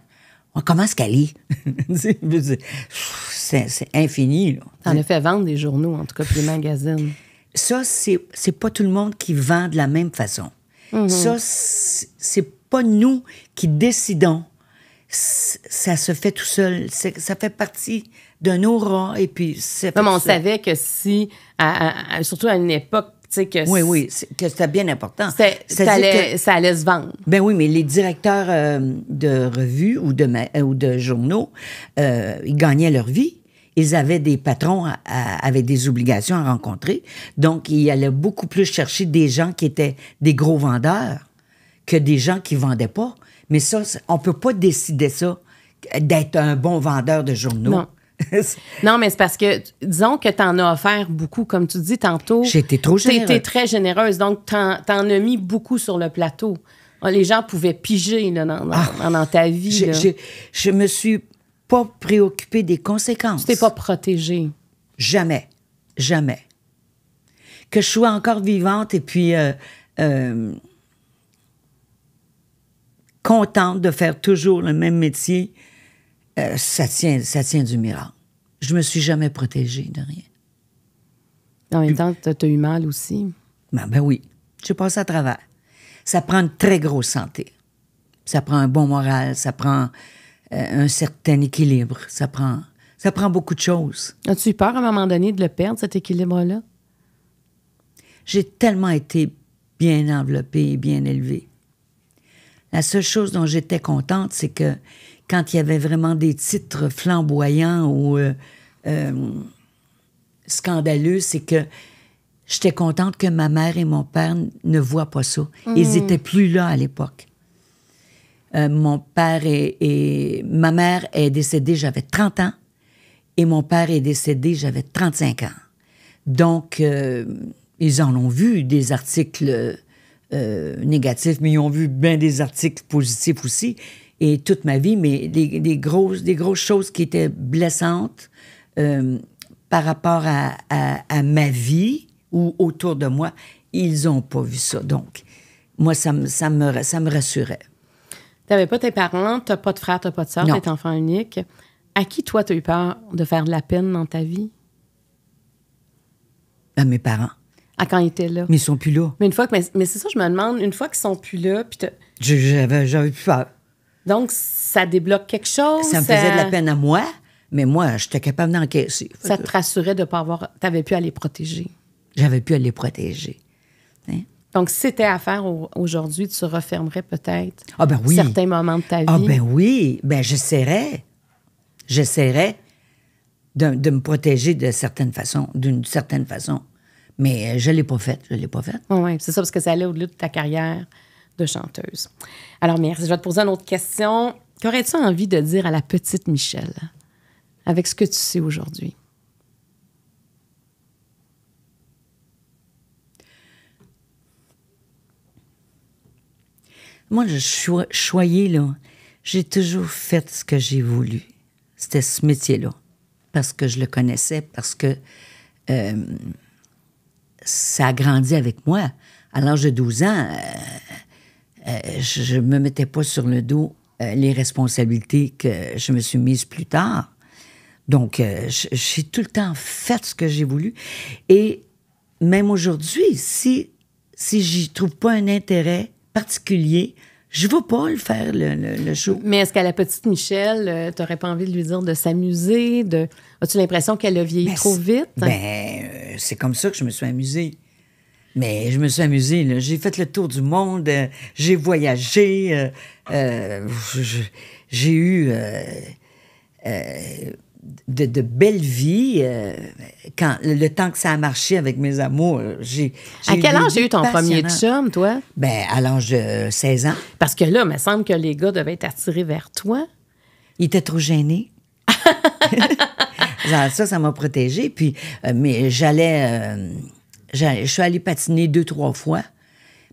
On commence qu'elle lire. c'est infini. Là. T'en as fait vendre des journaux, en tout cas, puis des magazines. Ça, c'est pas tout le monde qui vend de la même façon. Mhm. Ça, c'est pas nous qui décidons. Ça se fait tout seul. Ça fait partie d'un aura. Et puis, c'est. on savait que si, surtout à une époque que oui, oui, que c'était bien important. Ça allait, ça se vendre. Ben oui, mais les directeurs euh, de revues ou de, journaux, euh, ils gagnaient leur vie. Ils avaient des patrons avec des obligations à rencontrer. Donc, ils allaient beaucoup plus chercher des gens qui étaient des gros vendeurs que des gens qui vendaient pas. Mais ça, on peut pas décider ça d'être un bon vendeur de journaux non, mais c'est parce que, disons que tu en as offert beaucoup, comme tu dis tantôt. J'étais trop généreuse. très généreuse, donc t'en, en as mis beaucoup sur le plateau. Ah, les gens pouvaient piger là, dans, ah, ta vie. Je, me suis pas préoccupée des conséquences. Tu t'es pas protégée. Jamais. Jamais. Que je sois encore vivante et puis euh, euh, contente de faire toujours le même métier, euh, ça, tient, ça tient du miracle. Je me suis jamais protégée de rien. En même temps, tu as eu mal aussi. Ben, ben, oui, j'ai passé à travers. Ça prend une très grosse santé. Ça prend un bon moral, ça prend euh, un certain équilibre, ça prend, ça prend beaucoup de choses. As-tu eu peur à un moment donné de le perdre, cet équilibre-là? J'ai tellement été bien enveloppée et bien élevée. La seule chose dont j'étais contente, c'est que quand il y avait vraiment des titres flamboyants ou euh, euh, scandaleux, c'est que j'étais contente que ma mère et mon père ne voient pas ça. Ils hmm. étaient plus là à l'époque. Euh, mon père et, ma mère est décédée, j'avais 30 ans, et mon père est décédé, j'avais 35 ans. Donc, ils en ont vu des articles négatifs, mais ils ont vu bien des articles positifs aussi et toute ma vie, mais des, grosses, des grosses choses qui étaient blessantes euh, par rapport à, à, ma vie ou autour de moi, ils n'ont pas vu ça. Donc, moi, ça, me, ça, me, ça me rassurait. Tu n'avais pas tes parents, tu pas de frère, tu pas de soeur, tu es enfant unique. À qui, toi, tu as eu peur de faire de la peine dans ta vie? À mes parents. À quand ils étaient là. Mais ils sont plus là. Mais une fois que, mais, mais c'est ça, je me demande, une fois qu'ils sont plus là, puis J'avais, j'avais plus peur. Donc, ça débloque quelque chose. Ça me faisait de la peine à moi, mais moi, j'étais capable d'encaisser. Ça te rassurait de ne pas avoir. Tu avais pu aller protéger. J'avais pu aller protéger. Hein? Donc, si c'était à faire aujourd'hui, tu refermerais peut-être ah ben oui. certains moments de ta ah, vie. Ah ben oui, ben j'essaierais. J'essaierais de, me protéger de certaines façons, d'une certaine façon. Mais euh, je ne l'ai pas faite, je ne l'ai pas faite. Oui, c'est ça, parce que ça allait au-delà de ta carrière de chanteuse. Alors, merci. Je vais te poser une autre question. Qu'aurais-tu envie de dire à la petite Michelle avec ce que tu sais aujourd'hui? Moi, je suis choyée, là. J'ai toujours fait ce que j'ai voulu. C'était ce métier-là. Parce que je le connaissais, parce que euh, ça a grandi avec moi. À l'âge de 12 ans, euh, euh, je me mettais pas sur le dos euh, les responsabilités que je me suis mise plus tard. Donc, euh, j'ai tout le temps fait ce que j'ai voulu. Et même aujourd'hui, si, si j'y trouve pas un intérêt particulier, je ne vais pas le faire, le, show. Mais est-ce qu'à la petite Michelle, tu n'aurais pas envie de lui dire de s'amuser? De... As-tu l'impression qu'elle a vieilli trop vite? Ben, c'est comme ça que je me suis amusée. Mais je me suis amusée. J'ai fait le tour du monde, euh, j'ai voyagé, euh, euh, j'ai eu de, belles vies. quand, le temps que ça a marché avec mes amours, j'ai. À quel âge j'ai eu ton premier chum, toi? Ben, à l'âge de 16 ans. Parce que là, il me semble que les gars devaient être attirés vers toi. Ils étaient trop gênés. ça, ça m'a protégée. Puis, mais j'allais je suis allée patiner deux, trois fois,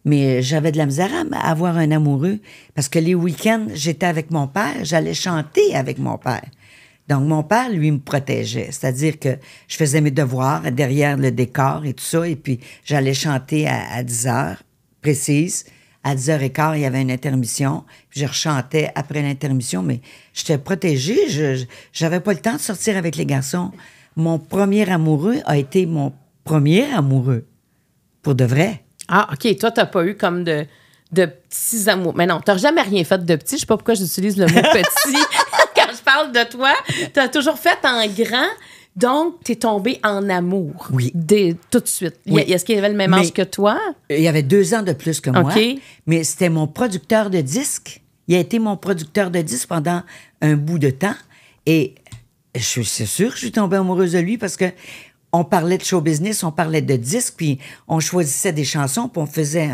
mais j'avais de la misère à avoir un amoureux parce que les week-ends, j'étais avec mon père, j'allais chanter avec mon père. Donc, mon père, lui, me protégeait. C'est-à-dire que je faisais mes devoirs derrière le décor et tout ça, et puis j'allais chanter à, 10 heures précises. À 10 h quart, il y avait une intermission. Puis je rechantais après l'intermission, mais j'étais protégée. Je n'avais pas le temps de sortir avec les garçons. Mon premier amoureux a été mon premier amoureux. Pour de vrai. Ah, OK. Toi, t'as pas eu comme de, de petits amours. Mais non, t'as jamais rien fait de petit. Je sais pas pourquoi j'utilise le mot petit quand je parle de toi. T'as toujours fait en grand. Donc, t'es tombée en amour. Oui. tout de suite. Est-ce qu'il avait le même âge que toi? Il avait deux ans de plus que moi. moi. Mais c'était mon producteur de disques. Il a été mon producteur de disques pendant un bout de temps. Et je suis sûre que je suis tombée amoureuse de lui parce que on parlait de show business, on parlait de disques, puis on choisissait des chansons, puis on faisait.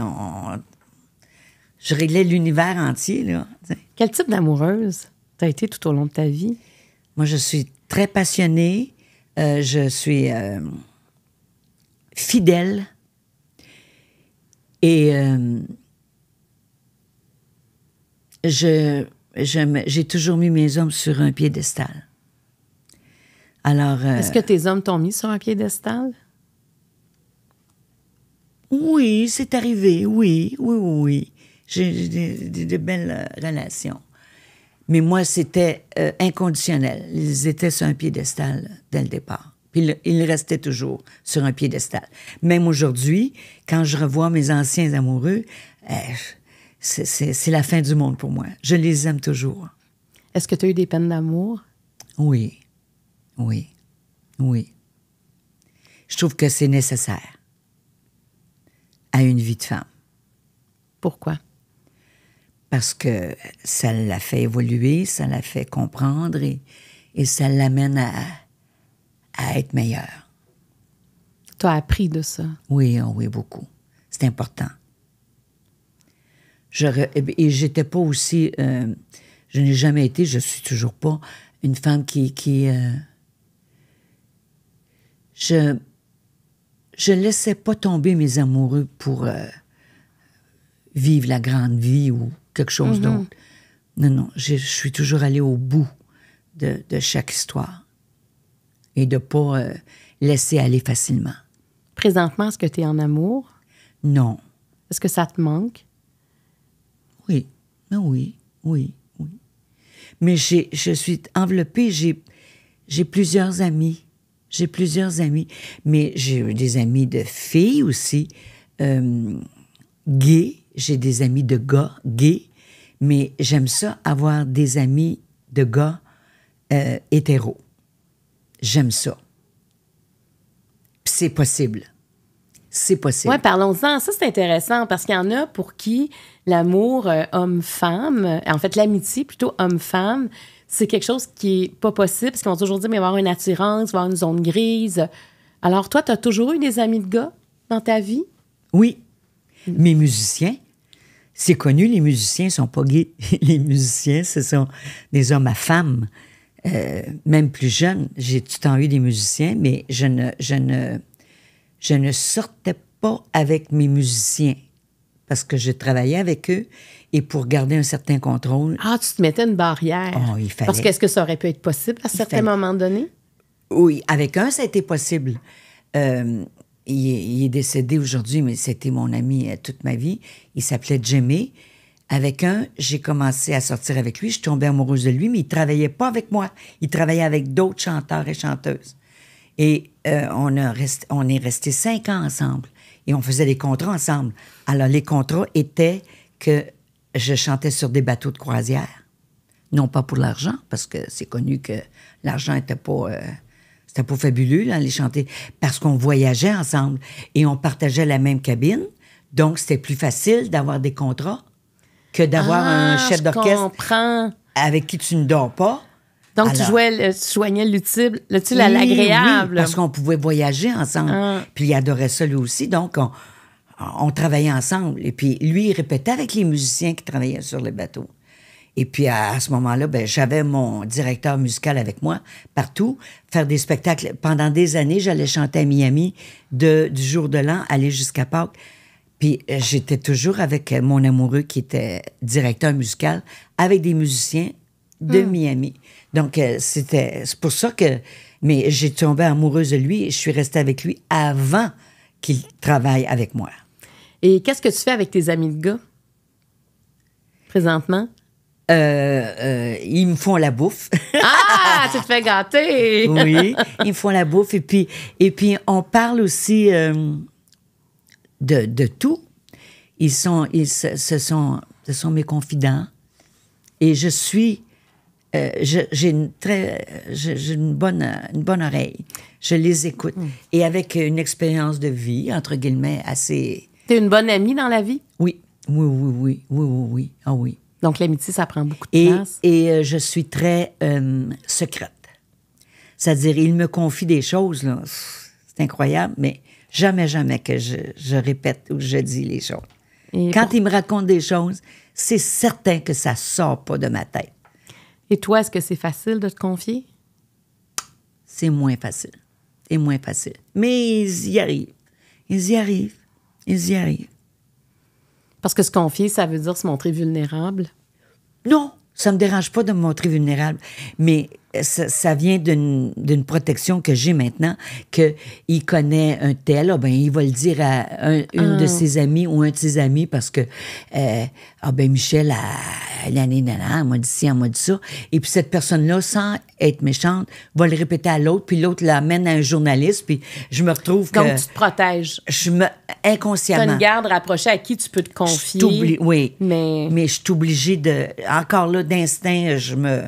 Je réglais l'univers entier, Quel type d'amoureuse t'as été tout au long de ta vie? Moi, je suis très passionnée. Euh, je suis euh, fidèle. Et euh, je, j'ai toujours mis mes hommes sur un piédestal. Euh, Est-ce que tes hommes t'ont mis sur un piédestal? Oui, c'est arrivé, oui, oui, oui. J'ai de, belles euh, relations. Mais moi, c'était euh, inconditionnel. Ils étaient sur un piédestal dès le départ. Puis ils restaient toujours sur un piédestal. Même aujourd'hui, quand je revois mes anciens amoureux, c'est la fin du monde pour moi. Je les aime toujours. Est-ce que tu as eu des peines d'amour? Oui. Oui. Oui. Je trouve que c'est nécessaire à une vie de femme. Pourquoi? Parce que ça la fait évoluer, ça la fait comprendre et, ça l'amène à, à être meilleure. Tu as appris de ça? Oui, oh oui, beaucoup. C'est important. Je, eh et j'étais pas aussi. Euh, je n'ai jamais été, je suis toujours pas une femme qui. Euh, je je laissais pas tomber mes amoureux pour euh, vivre la grande vie ou quelque chose mm-hmm. d'autre. Non, non, je, suis toujours allée au bout de, chaque histoire et de pas euh, laisser aller facilement. Présentement, est-ce que tu es en amour? Non. Est-ce que ça te manque? Oui, ben oui, oui, oui. Mais je suis enveloppée, j'ai plusieurs amis j'ai plusieurs amis, mais j'ai eu des amis de filles aussi, euh, gays. J'ai des amis de gars gays, mais j'aime ça avoir des amis de gars euh, hétéros. J'aime ça. C'est possible c'est possible. Oui, parlons-en. Ça, c'est intéressant parce qu'il y en a pour qui l'amour euh, homme-femme, en fait, l'amitié plutôt homme-femme, c'est quelque chose qui est pas possible, parce qu'ils vont toujours dit, mais avoir une attirance, il avoir une zone grise. Alors, toi, tu as toujours eu des amis de gars dans ta vie? Oui. Mes musiciens, c'est connu, les musiciens sont pas gays. les musiciens, ce sont des hommes à femmes. Euh, même plus jeune, j'ai tout le temps eu des musiciens, mais je ne, je ne, je ne sortais pas avec mes musiciens parce que je travaillais avec eux et pour garder un certain contrôle. Ah, tu te mettais une barrière. Oh, il fallait. Parce qu'est-ce que ça aurait pu être possible à certains moments donnés? Oui, avec un, ça a été possible. Euh, il, est, décédé aujourd'hui, mais c'était mon ami euh, toute ma vie. Il s'appelait Jimmy. Avec un, j'ai commencé à sortir avec lui. Je suis tombée amoureuse de lui, mais il travaillait pas avec moi. Il travaillait avec d'autres chanteurs et chanteuses. Et euh, on, a on est restés cinq ans ensemble. Et on faisait des contrats ensemble. Alors, les contrats étaient que je chantais sur des bateaux de croisière. Non pas pour l'argent, parce que c'est connu que l'argent n'était pas... Euh, c'était pas fabuleux, là, les chanter, parce qu'on voyageait ensemble et on partageait la même cabine. Donc, c'était plus facile d'avoir des contrats que d'avoir un ah, chef d'orchestre avec qui tu ne dors pas. Donc, tu, jouais, tu soignais l'utile, à l'agréable. parce qu'on pouvait voyager ensemble. Ah. Puis, il adorait ça, lui aussi. Donc, on, on travaillait ensemble. Et puis, lui, il répétait avec les musiciens qui travaillaient sur les bateaux. Et puis, à, ce moment-là, ben, j'avais mon directeur musical avec moi partout, faire des spectacles. Pendant des années, j'allais chanter à Miami de, du jour de l'an, aller jusqu'à Pâques. Puis, j'étais toujours avec mon amoureux qui était directeur musical, avec des musiciens de hmm. Miami. Donc, euh, c'était c'est pour ça que... Mais j'ai tombé amoureuse de lui et je suis restée avec lui avant qu'il travaille avec moi. Et qu'est-ce que tu fais avec tes amis de gars présentement? Euh, euh, ils me font la bouffe. ah, tu te fais gâter. oui, ils me font la bouffe et puis et puis on parle aussi euh, de, de, tout. Ils sont ils ce sont ce sont mes confidents et je suis j'ai une très une bonne une bonne oreille. Je les écoute mm. et avec une expérience de vie entre guillemets assez T'es une bonne amie dans la vie? Oui, oui, oui, oui, oui, oui, oui. Ah oui. Donc l'amitié, ça prend beaucoup de et, place. Et euh, je suis très euh, secrète. C'est-à-dire, il me confie des choses, là. C'est incroyable, mais jamais, jamais que je, répète ou je dis les choses. Quand il me raconte des choses, c'est certain que ça sort pas de ma tête. Et toi, est-ce que c'est facile de te confier? C'est moins facile. C'est moins facile. Mais ils y arrivent. Ils y arrivent. Ils y arrivent. Parce que se confier, ça veut dire se montrer vulnérable? Non, ça me dérange pas de me montrer vulnérable. Mais ça, vient d'une protection que j'ai maintenant, qu'il connaît un tel, ah, ben, il va le dire à une de ah. ses amies ou un de ses amis parce que, euh, ah ben, Michel, l'année dernière, elle m'a dit ci, elle m'a dit ça. Et puis cette personne-là, sans être méchante, va le répéter à l'autre, puis l'autre l'amène à un journaliste, puis je me retrouve Comme Comme tu te protèges. Je me, inconsciemment. Tu une garde rapprochée à qui tu peux te confier. oui. Mais, mais je suis obligée de, encore là, d'instinct, je me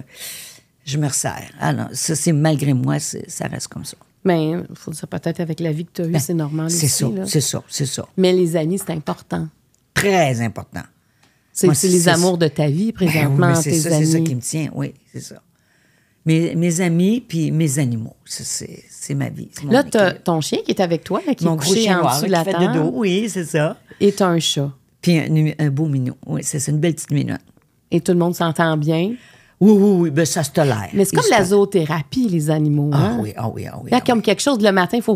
je me resserre. Alors, ah ça, c'est malgré moi, ça reste comme ça. Mais ben, il faut dire peut-être avec la vie que tu as eue, ben, c'est normal. C'est ça, c'est ça, c'est ça. Mais les amis, c'est important. Très important. C'est les amours de ta vie ben présentement, C'est ça qui me tient, oui, c'est ça. Mes, mes amis, puis mes animaux, c'est ma vie. Là, ton chien qui est avec toi, là, qui Mon est couché chien en de la fait dos, oui, c'est ça. Et as un chat. Puis un, beau minou, oui, c'est une belle petite minou. Et tout le monde s'entend bien. Oui, oui, oui, ben ça se tolère. Mais c'est comme la zoothérapie, les animaux. Ah hein? oui, ah oui, ah oui. y a ah comme quelque chose, le matin, il faut,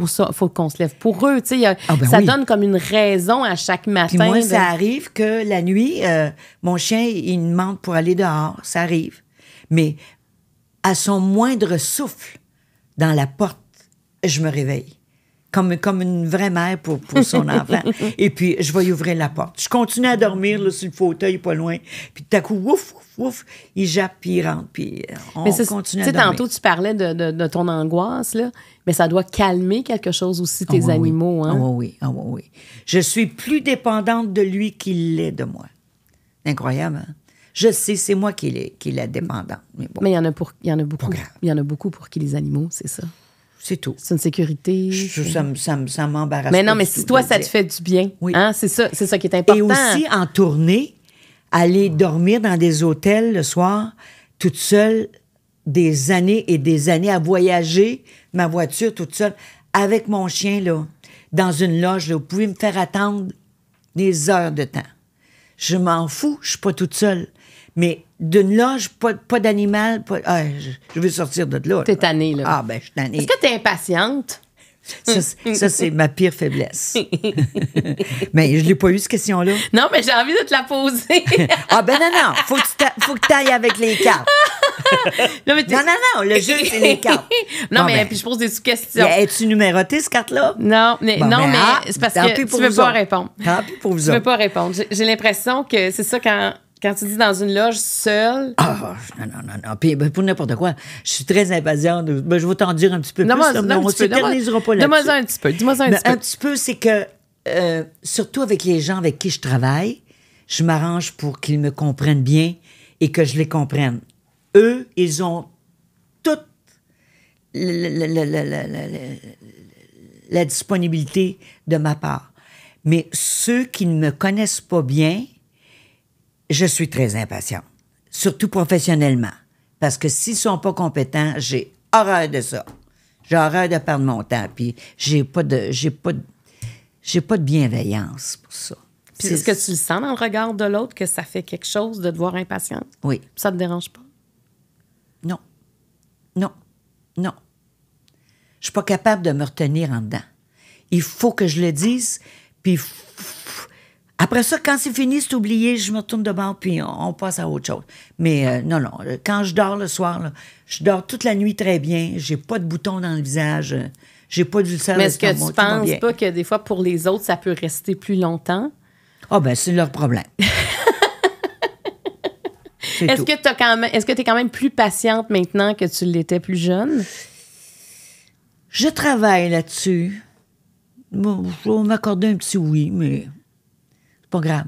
qu'on se lève pour eux. tu sais. Ah, ben ça donne comme une raison à chaque matin. Puis moi, ben. ça arrive que la nuit, euh, mon chien, il me demande pour aller dehors. Ça arrive. Mais à son moindre souffle dans la porte, je me réveille comme, comme une vraie mère pour, pour son enfant. Et puis, je vais ouvrir la porte. Je continue à dormir là, sur le fauteuil, pas loin. Puis tout à coup, ouf, ouf, ouf, il jappe, puis il rentre, puis euh, on mais continue à dormir. tantôt, tu parlais de, de, ton angoisse, là, mais ça doit calmer quelque chose aussi, tes ah oui, animaux. Hein? Ah ah oui, oui. Je suis plus dépendante de lui qu'il l'est de moi. Incroyable, hein? Je sais, c'est moi qui l'ai, qui Mais bon. il y en a pour, il y en a beaucoup, il y en a beaucoup pour qui les animaux, c'est ça. C'est tout. C'est une sécurité. ça, me, ça, m'embarrasse. Mais non, mais si toi, ça te fait du bien. Oui. Hein, c'est, ça, c'est ça qui est important. Et aussi, en tournée, aller dormir dans des hôtels le soir, toute seule, des années et des années à voyager, ma voiture toute seule, avec mon chien, là, dans une loge, où vous pouvez me faire attendre des heures de temps. Je m'en fous, je suis pas toute seule. Mais d'une loge, pas, d'animal, pas... Ah, je, vais veux sortir de là. T'es tannée, là. Ah, ben, je suis tannée. Est-ce que t'es impatiente? Ça, c'est ma pire faiblesse. mais je l'ai pas eu, cette question-là. Non, mais j'ai envie de te la poser. ah, ben non, non. Faut que tu ailles avec les cartes. non, non, non, le jeu, c'est les cartes. non, mais ben, puis je pose des sous-questions. Es-tu numéroté, cette carte-là? Non, mais, non, ben, mais ah, c'est parce que tu veux pas répondre. Tant pour vous Tu veux pas répondre. J'ai l'impression que c'est ça quand quand tu dis dans une loge seule. Ah, non, non, non, non. Puis ben, pour n'importe quoi, je suis très impatiente. Ben, je vais t'en dire un petit peu non, plus. Non, non, on ne s'éternisera pas là Dis-moi un petit peu. Dis-moi un, un petit peu. c'est que, euh, surtout avec les gens avec qui je travaille, je m'arrange pour qu'ils me comprennent bien et que je les comprenne. Eux, ils ont toute la disponibilité de ma part. Mais ceux qui ne me connaissent pas bien, je suis très impatient surtout professionnellement, parce que s'ils sont pas compétents, j'ai horreur de ça. J'ai horreur de perdre mon temps, puis j'ai pas de, j'ai pas, j'ai pas de bienveillance pour ça. Puis est-ce que tu le sens dans le regard de l'autre que ça fait quelque chose de te voir impatiente? Oui. Ça te dérange pas? Non. Non. Non. Je suis pas capable de me retenir en dedans. Il faut que je le dise, puis après ça, quand c'est fini, c'est oublié, je me retourne de bord, puis on, passe à autre chose. Mais euh, non, non, euh, quand je dors le soir, je dors toute la nuit très bien, j'ai pas de boutons dans le visage, euh, j'ai pas de Mais est-ce que tu penses pas que des fois, pour les autres, ça peut rester plus longtemps? Ah oh, ben, c'est leur problème. Est-ce que tu quand es quand même plus patiente maintenant que tu l'étais plus jeune? Je travaille là-dessus. Bon, je vais m'accorder un petit oui, mais pas grave.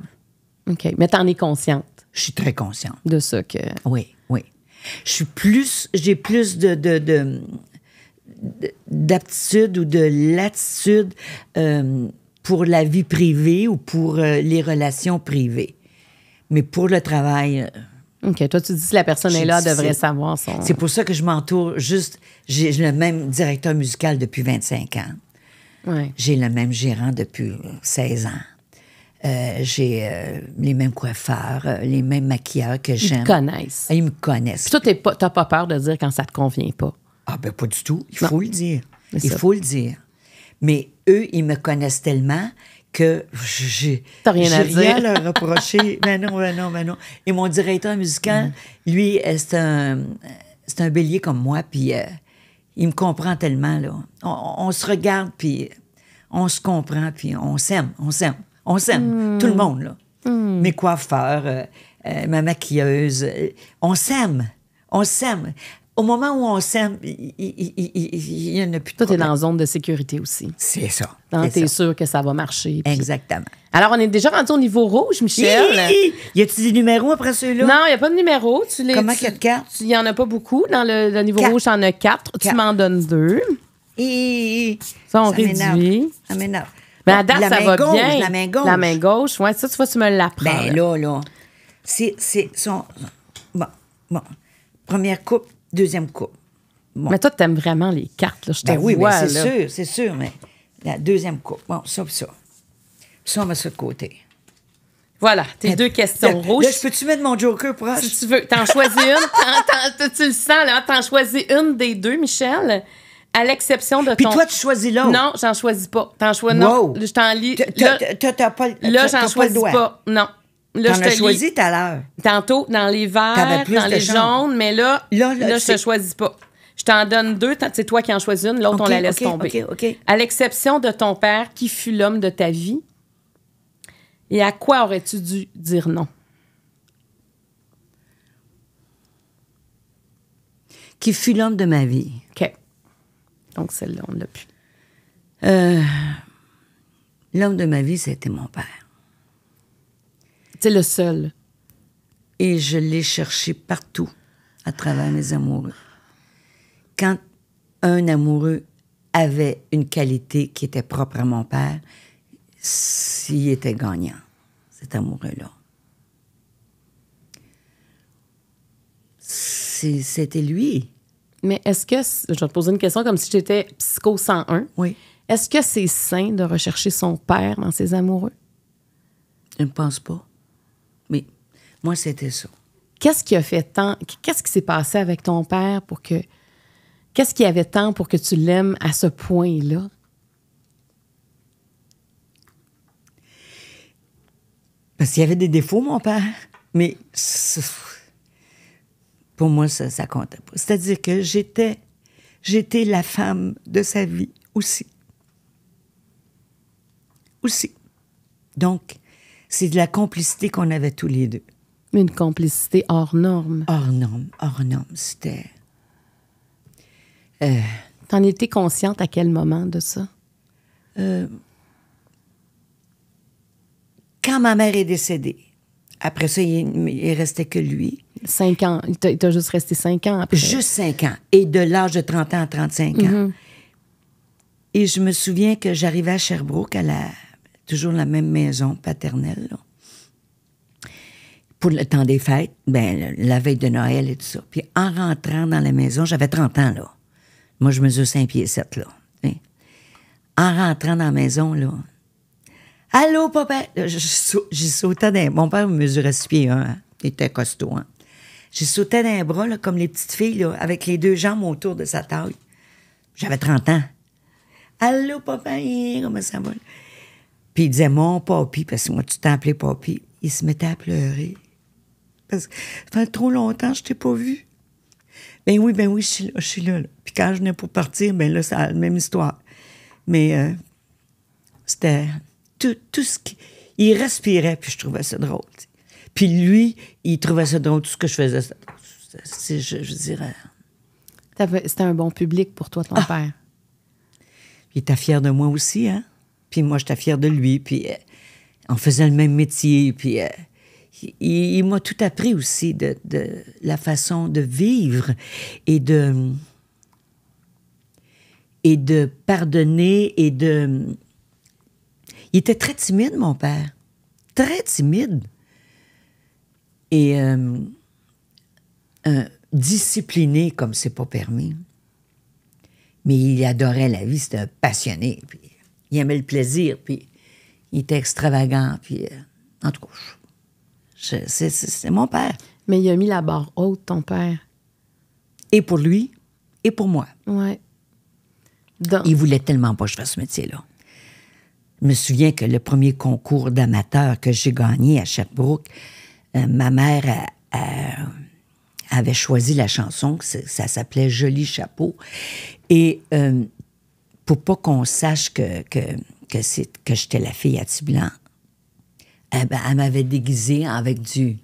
OK. Mais t'en es consciente. Je suis très consciente. De ce que. Oui, oui. Je suis plus. J'ai plus de. d'aptitude ou de latitude euh, pour la vie privée ou pour euh, les relations privées. Mais pour le travail. Euh, OK. Toi, tu dis que la personne est là, devrait savoir son. C'est pour ça que je m'entoure juste. J'ai le même directeur musical depuis 25 ans. Ouais. J'ai le même gérant depuis 16 ans. Euh, j'ai euh, les mêmes coiffeurs, euh, les mêmes maquilleurs que j'aime. Ils me connaissent. Ah, ils me connaissent. Puis toi, pas- t'as pas peur de dire quand ça te convient pas. Ah ben pas du tout. Il faut le dire. Il faut le dire. Mais eux, ils me connaissent tellement que j'ai rien à leur reprocher. Mais ben non, mais ben non, mais ben non. Et mon directeur musical, mm. lui, c'est un, c'est un bélier comme moi, puis il me comprend tellement là. on se regarde, puis on se comprend, puis on s'aime, on s'aime. On s'aime, hmm. tout le monde, là. Hmm. Mes coiffeurs, euh, euh, ma maquilleuse, euh, on s'aime. On s'aime. Au moment où on s'aime, il n'y en a plus de Toi, dans la zone de sécurité aussi. C'est ça. tu es sûr que ça va marcher. Exactement. Alors, on est déjà rendu au niveau rouge, Michel. Y a t des numéros après ceux-là? Non, il y a pas de numéro. les, Comment qu'il y a de cartes? Il y en a pas beaucoup. Dans le, niveau rouge, on a quatre. Tu m'en donnes deux. et ça, on réduit. Ça mais date, la ça main va gauche, bien. La main gauche. La main gauche, ouais, ça, tu vois, tu me l'apprends. Ben là, là. C'est. Son... Bon, bon. Première coupe, deuxième coupe. Mais toi, tu aimes vraiment les cartes, là, je ben oui, ben c'est sûr, c'est sûr, mais la deuxième coupe. Bon, ça, ça. Ça, on va sur le côté. Voilà, tes deux questions rouges. Là, peux-tu mettre mon joker proche? Si tu veux. T'en choisis une. tu le sens, là. T'en choisis une des deux, Michel à l'exception de ton. Puis toi, tu choisis l'autre. Non, j'en choisis pas. T'en choisis. Non. Je t'en lis. Là, j'en choisis pas, Non. Là, T'en choisi tout à l'heure. Tantôt, dans les verts, dans les jaunes, mais là, là, je te choisis pas. Je t'en donne deux, c'est toi qui en choisis une, l'autre, on la laisse tomber. OK. à l'exception de ton père, qui fut l'homme de ta vie, et à quoi aurais-tu dû dire non? Qui fut l'homme de ma vie. OK. Donc, celle-là, on ne l'a plus. Euh, l'homme de ma vie, c'était mon père. C'est le seul. Et je l'ai cherché partout, à travers mes amoureux. Quand un amoureux avait une qualité qui était propre à mon père, s'il était gagnant, cet amoureux-là. C'était lui. Mais est-ce que, je vais te poser une question comme si étais psycho 101. Oui. Est-ce que c'est sain de rechercher son père dans ses amoureux? Je ne pense pas. Mais moi, c'était ça. Qu'est-ce qui a fait tant. Qu'est-ce qui s'est passé avec ton père pour que. Qu'est-ce qui avait tant pour que tu l'aimes à ce point-là? Parce qu'il y avait des défauts, mon père. Mais pour moi, ça, ça comptait pas. C'est-à-dire que j'étais, j'étais la femme de sa vie aussi. Aussi. Donc, c'est de la complicité qu'on avait tous les deux. Une complicité hors norme. Hors norme, hors norme. C'était. Euh, T'en étais consciente à quel moment de ça? Euh, quand ma mère est décédée, après ça, il, il restait que lui. – Cinq ans. Il t'a juste resté cinq ans après. Juste cinq ans. Et de l'âge de 30 ans à 35 ans. Mm-hmm. Et je me souviens que j'arrivais à Sherbrooke, à la, toujours la même maison paternelle, pour le temps des fêtes, ben, la veille de Noël et tout ça. Puis en rentrant dans la maison, j'avais 30 ans, là. Moi, je mesure 5 pieds 7, là. en rentrant dans la maison, là, Allô, papa! J'y sautais. Mon père me mesurait 6 pieds 1. Hein. Il était costaud. Hein? J'ai sauté d'un bras, comme les petites filles, là, avec les deux jambes autour de sa taille. J'avais 30 ans. Allô, papa, hein, comment ça va? Puis il disait, mon papy, parce que moi, tu t'appelais papi. Il se mettait à pleurer. Parce que ça fait trop longtemps, je t'ai pas vu. Ben oui, ben oui, je suis là, Puis quand je venais pour partir, ben là, c'est la même histoire. Mais euh, c'était tout, ce qui... Il respirait, puis je trouvais ça drôle. Puis lui, il trouvait ça drôle, tout ce que je faisais. je, dirais. C'était un bon public pour toi, ton ah. père. Il était fier de moi aussi, hein? Puis moi, je j'étais fier de lui. Puis euh, on faisait le même métier. Puis euh, il, m'a tout appris aussi de, la façon de vivre et de et de pardonner et de. Il était très timide, mon père. Très timide. Et euh, euh, discipliné comme c'est pas permis. Mais il adorait la vie, c'était passionné. Puis il aimait le plaisir, puis il était extravagant. Puis, euh, en tout cas, c'est mon père. Mais il a mis la barre haute, ton père. Et pour lui, et pour moi. Oui. Donc... Il voulait tellement pas que je fasse ce métier-là. Je me souviens que le premier concours d'amateur que j'ai gagné à Sherbrooke, euh, ma mère avait choisi la chanson, ça s'appelait Joli chapeau. Et euh, pour pas qu'on sache que, que, que, que j'étais la fille à Tiblan, elle, eh ben, elle m'avait déguisée avec du,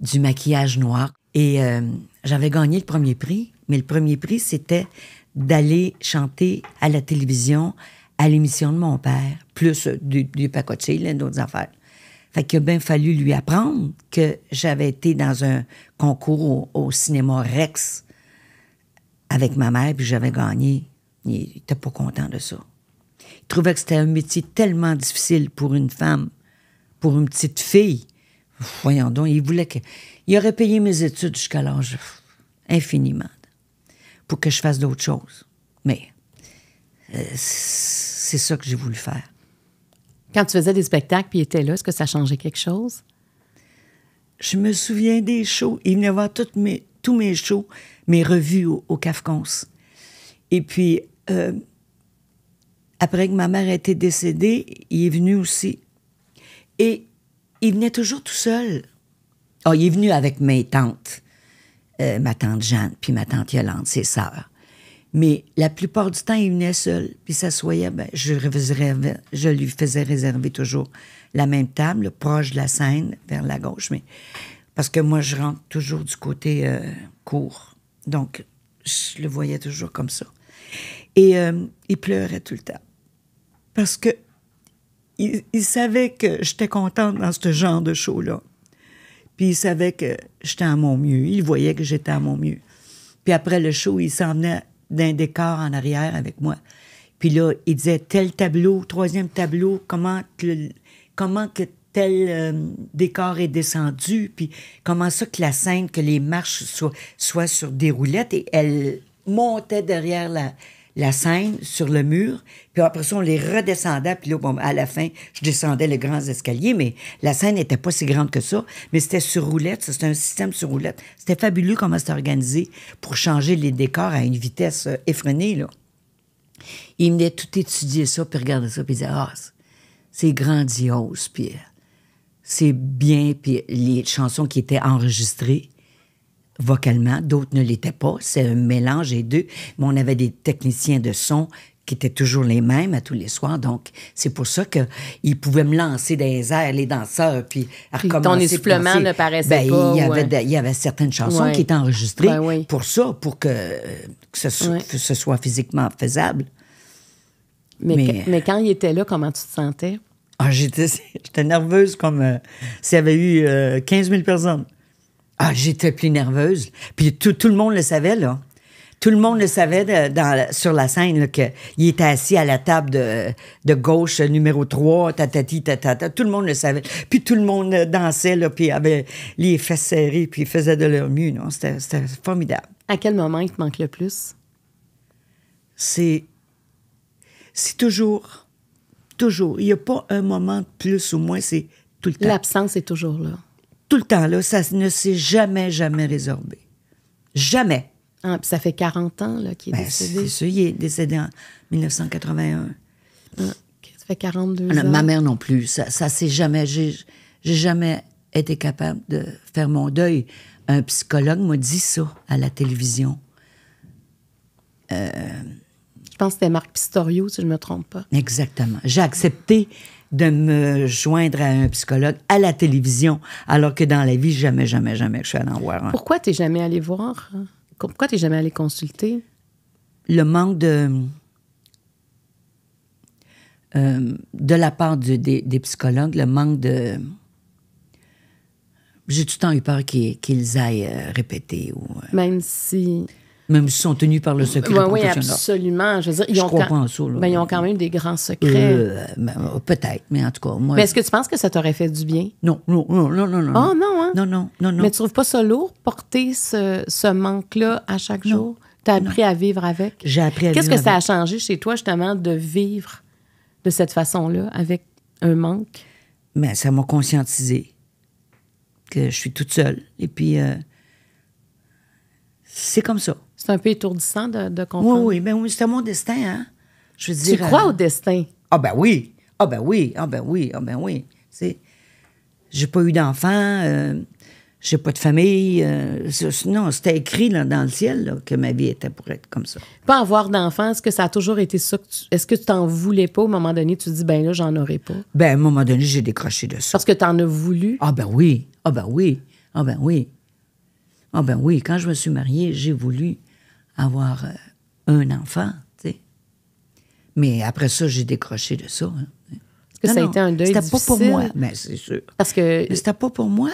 du maquillage noir. Et euh, j'avais gagné le premier prix, mais le premier prix, c'était d'aller chanter à la télévision, à l'émission de mon père, plus du, du pacotier, d'autres affaires. Fait qu'il a bien fallu lui apprendre que j'avais été dans un concours au, cinéma Rex avec ma mère, puis j'avais gagné. Il était pas content de ça. Il trouvait que c'était un métier tellement difficile pour une femme, pour une petite fille. Voyons donc, il voulait que. Il aurait payé mes études jusqu'à l'âge infiniment pour que je fasse d'autres choses. Mais euh, c'est ça que j'ai voulu faire. Quand tu faisais des spectacles puis il était là, est-ce que ça changeait quelque chose? Je me souviens des shows. Il venait voir toutes mes, tous mes shows, mes revues au, au Cafcons. Et puis, euh, après que ma mère était décédée, il est venu aussi. Et il venait toujours tout seul. Oh, il est venu avec mes tantes, euh, ma tante Jeanne, puis ma tante Yolande, ses sœurs. Mais la plupart du temps, il venait seul, puis s'assoyait. Ben, je, je lui faisais réserver toujours la même table, proche de la scène, vers la gauche. Mais parce que moi, je rentre toujours du côté euh, court. Donc, je le voyais toujours comme ça. Et euh, il pleurait tout le temps. Parce que il, savait que j'étais contente dans ce genre de show-là. Puis il savait que j'étais à mon mieux. Il voyait que j'étais à mon mieux. Puis après le show, il s'en venait d'un décor en arrière avec moi. Puis là, il disait tel tableau, troisième tableau, comment que, comment que tel euh, décor est descendu, puis comment ça que la scène, que les marches soient, soient sur des roulettes et elle montait derrière la, la scène sur le mur, puis après ça, on les redescendait, puis là, bon, à la fin, je descendais les grands escaliers, mais la scène n'était pas si grande que ça, mais c'était sur roulette, c'était un système sur roulette. C'était fabuleux comment c'était organisé pour changer les décors à une vitesse euh, effrénée, là. Ils il tout étudier ça, puis regarder ça, puis ils disait, ah, c'est grandiose, puis c'est bien, puis les chansons qui étaient enregistrées, vocalement, d'autres ne l'étaient pas. C'est un mélange des deux. Mais on avait des techniciens de son qui étaient toujours les mêmes à tous les soirs. Donc, c'est pour ça qu'ils pouvaient me lancer des les airs, les danseurs, puis recommencer. Ton essoufflement ne paraissait ben, pas. Il y, avait, il y avait certaines chansons qui étaient enregistrées ben pour ça, pour que, ce, soit physiquement faisable. Mais, mais, quand il était là, comment tu te sentais? Ah, j'étais, j'étais nerveuse comme euh, s'il y avait eu 15 euh, 000 personnes. Ah, j'étais plus nerveuse. Puis tout, le monde le savait, là. Tout le monde le savait dans, sur la scène, qu'il était assis à la table de, gauche, numéro 3, tatati, tatata. Tout le monde le savait. Puis tout le monde euh, dansait, là, puis avait les fesses serrées, puis faisait de leur mieux, non? C'était formidable. À quel moment il te manque le plus? C'est. C'est toujours. Toujours. Il n'y a pas un moment de plus ou moins, c'est tout le temps. L'absence est toujours là tout le temps, ça ne s'est jamais, jamais résorbé. Jamais. Ah, puis ça fait 40 ans qu'il est ben, décédé. C'est sûr, il est décédé en 1981. Ah, ça fait 42 ah, ans. Ma mère non plus. Ça, ça s'est jamais. J'ai, jamais été capable de faire mon deuil. Un psychologue m'a dit ça à la télévision. Euh, je pense que c'était Marc Pistorio, si je ne me trompe pas. Exactement. J'ai accepté de me joindre à un psychologue à la télévision, alors que dans la vie, jamais, jamais, jamais je suis allée en voir un. Pourquoi t'es jamais allé voir? Pourquoi t'es jamais allé consulter? Le manque de... Euh, de la part des, psychologues, le manque de... J'ai tout le temps eu peur qu'ils aillent euh, répéter. Ou, euh, Même si même s'ils sont tenus par le bah secret Oui, absolument. Je, veux ils, ont quand, ben, ils ont quand même des grands secrets. Euh, ben, peut-être, mais en tout cas, moi... Mais est-ce que tu penses que ça t'aurait fait du bien? Non, non, non, non, non. Oh non, hein? Non, non, non, non. Mais tu trouves pas ça lourd, porter ce, manque-là à chaque jour? Tu as appris à vivre avec? J'ai appris à vivre Qu'est-ce que ça a changé chez toi, justement, de vivre de cette façon-là, avec un manque? Mais ben, ça m'a conscientisé que je suis toute seule. Et puis, euh, c'est comme ça. C'est un peu étourdissant de, comprendre. Oui, oui, mais oui, c'était mon destin, hein. Je veux tu crois euh, au destin? Ah ben oui, ah ben oui, ah ben oui, ah ben oui. J'ai pas eu d'enfant, euh, j'ai pas de famille. Euh, non, c'était écrit là, dans le ciel que ma vie était pour être comme ça. Pas avoir d'enfant, est-ce que ça a toujours été ça? Est-ce que tu t'en voulais pas? Au moment donné, tu te dis, ben là, j'en aurais pas. Ben, à un moment donné, j'ai décroché de ça. Parce que tu en as voulu? Ah ben oui, ah ben oui, ah ben oui. Ah ben oui, quand je me suis mariée, j'ai voulu avoir euh, un enfant, tu sais. Mais après ça, j'ai décroché de ça. Hein. que ça a été un deuil C'était pas pour moi, mais ben, c'est sûr. Parce que... C'était pas pour moi.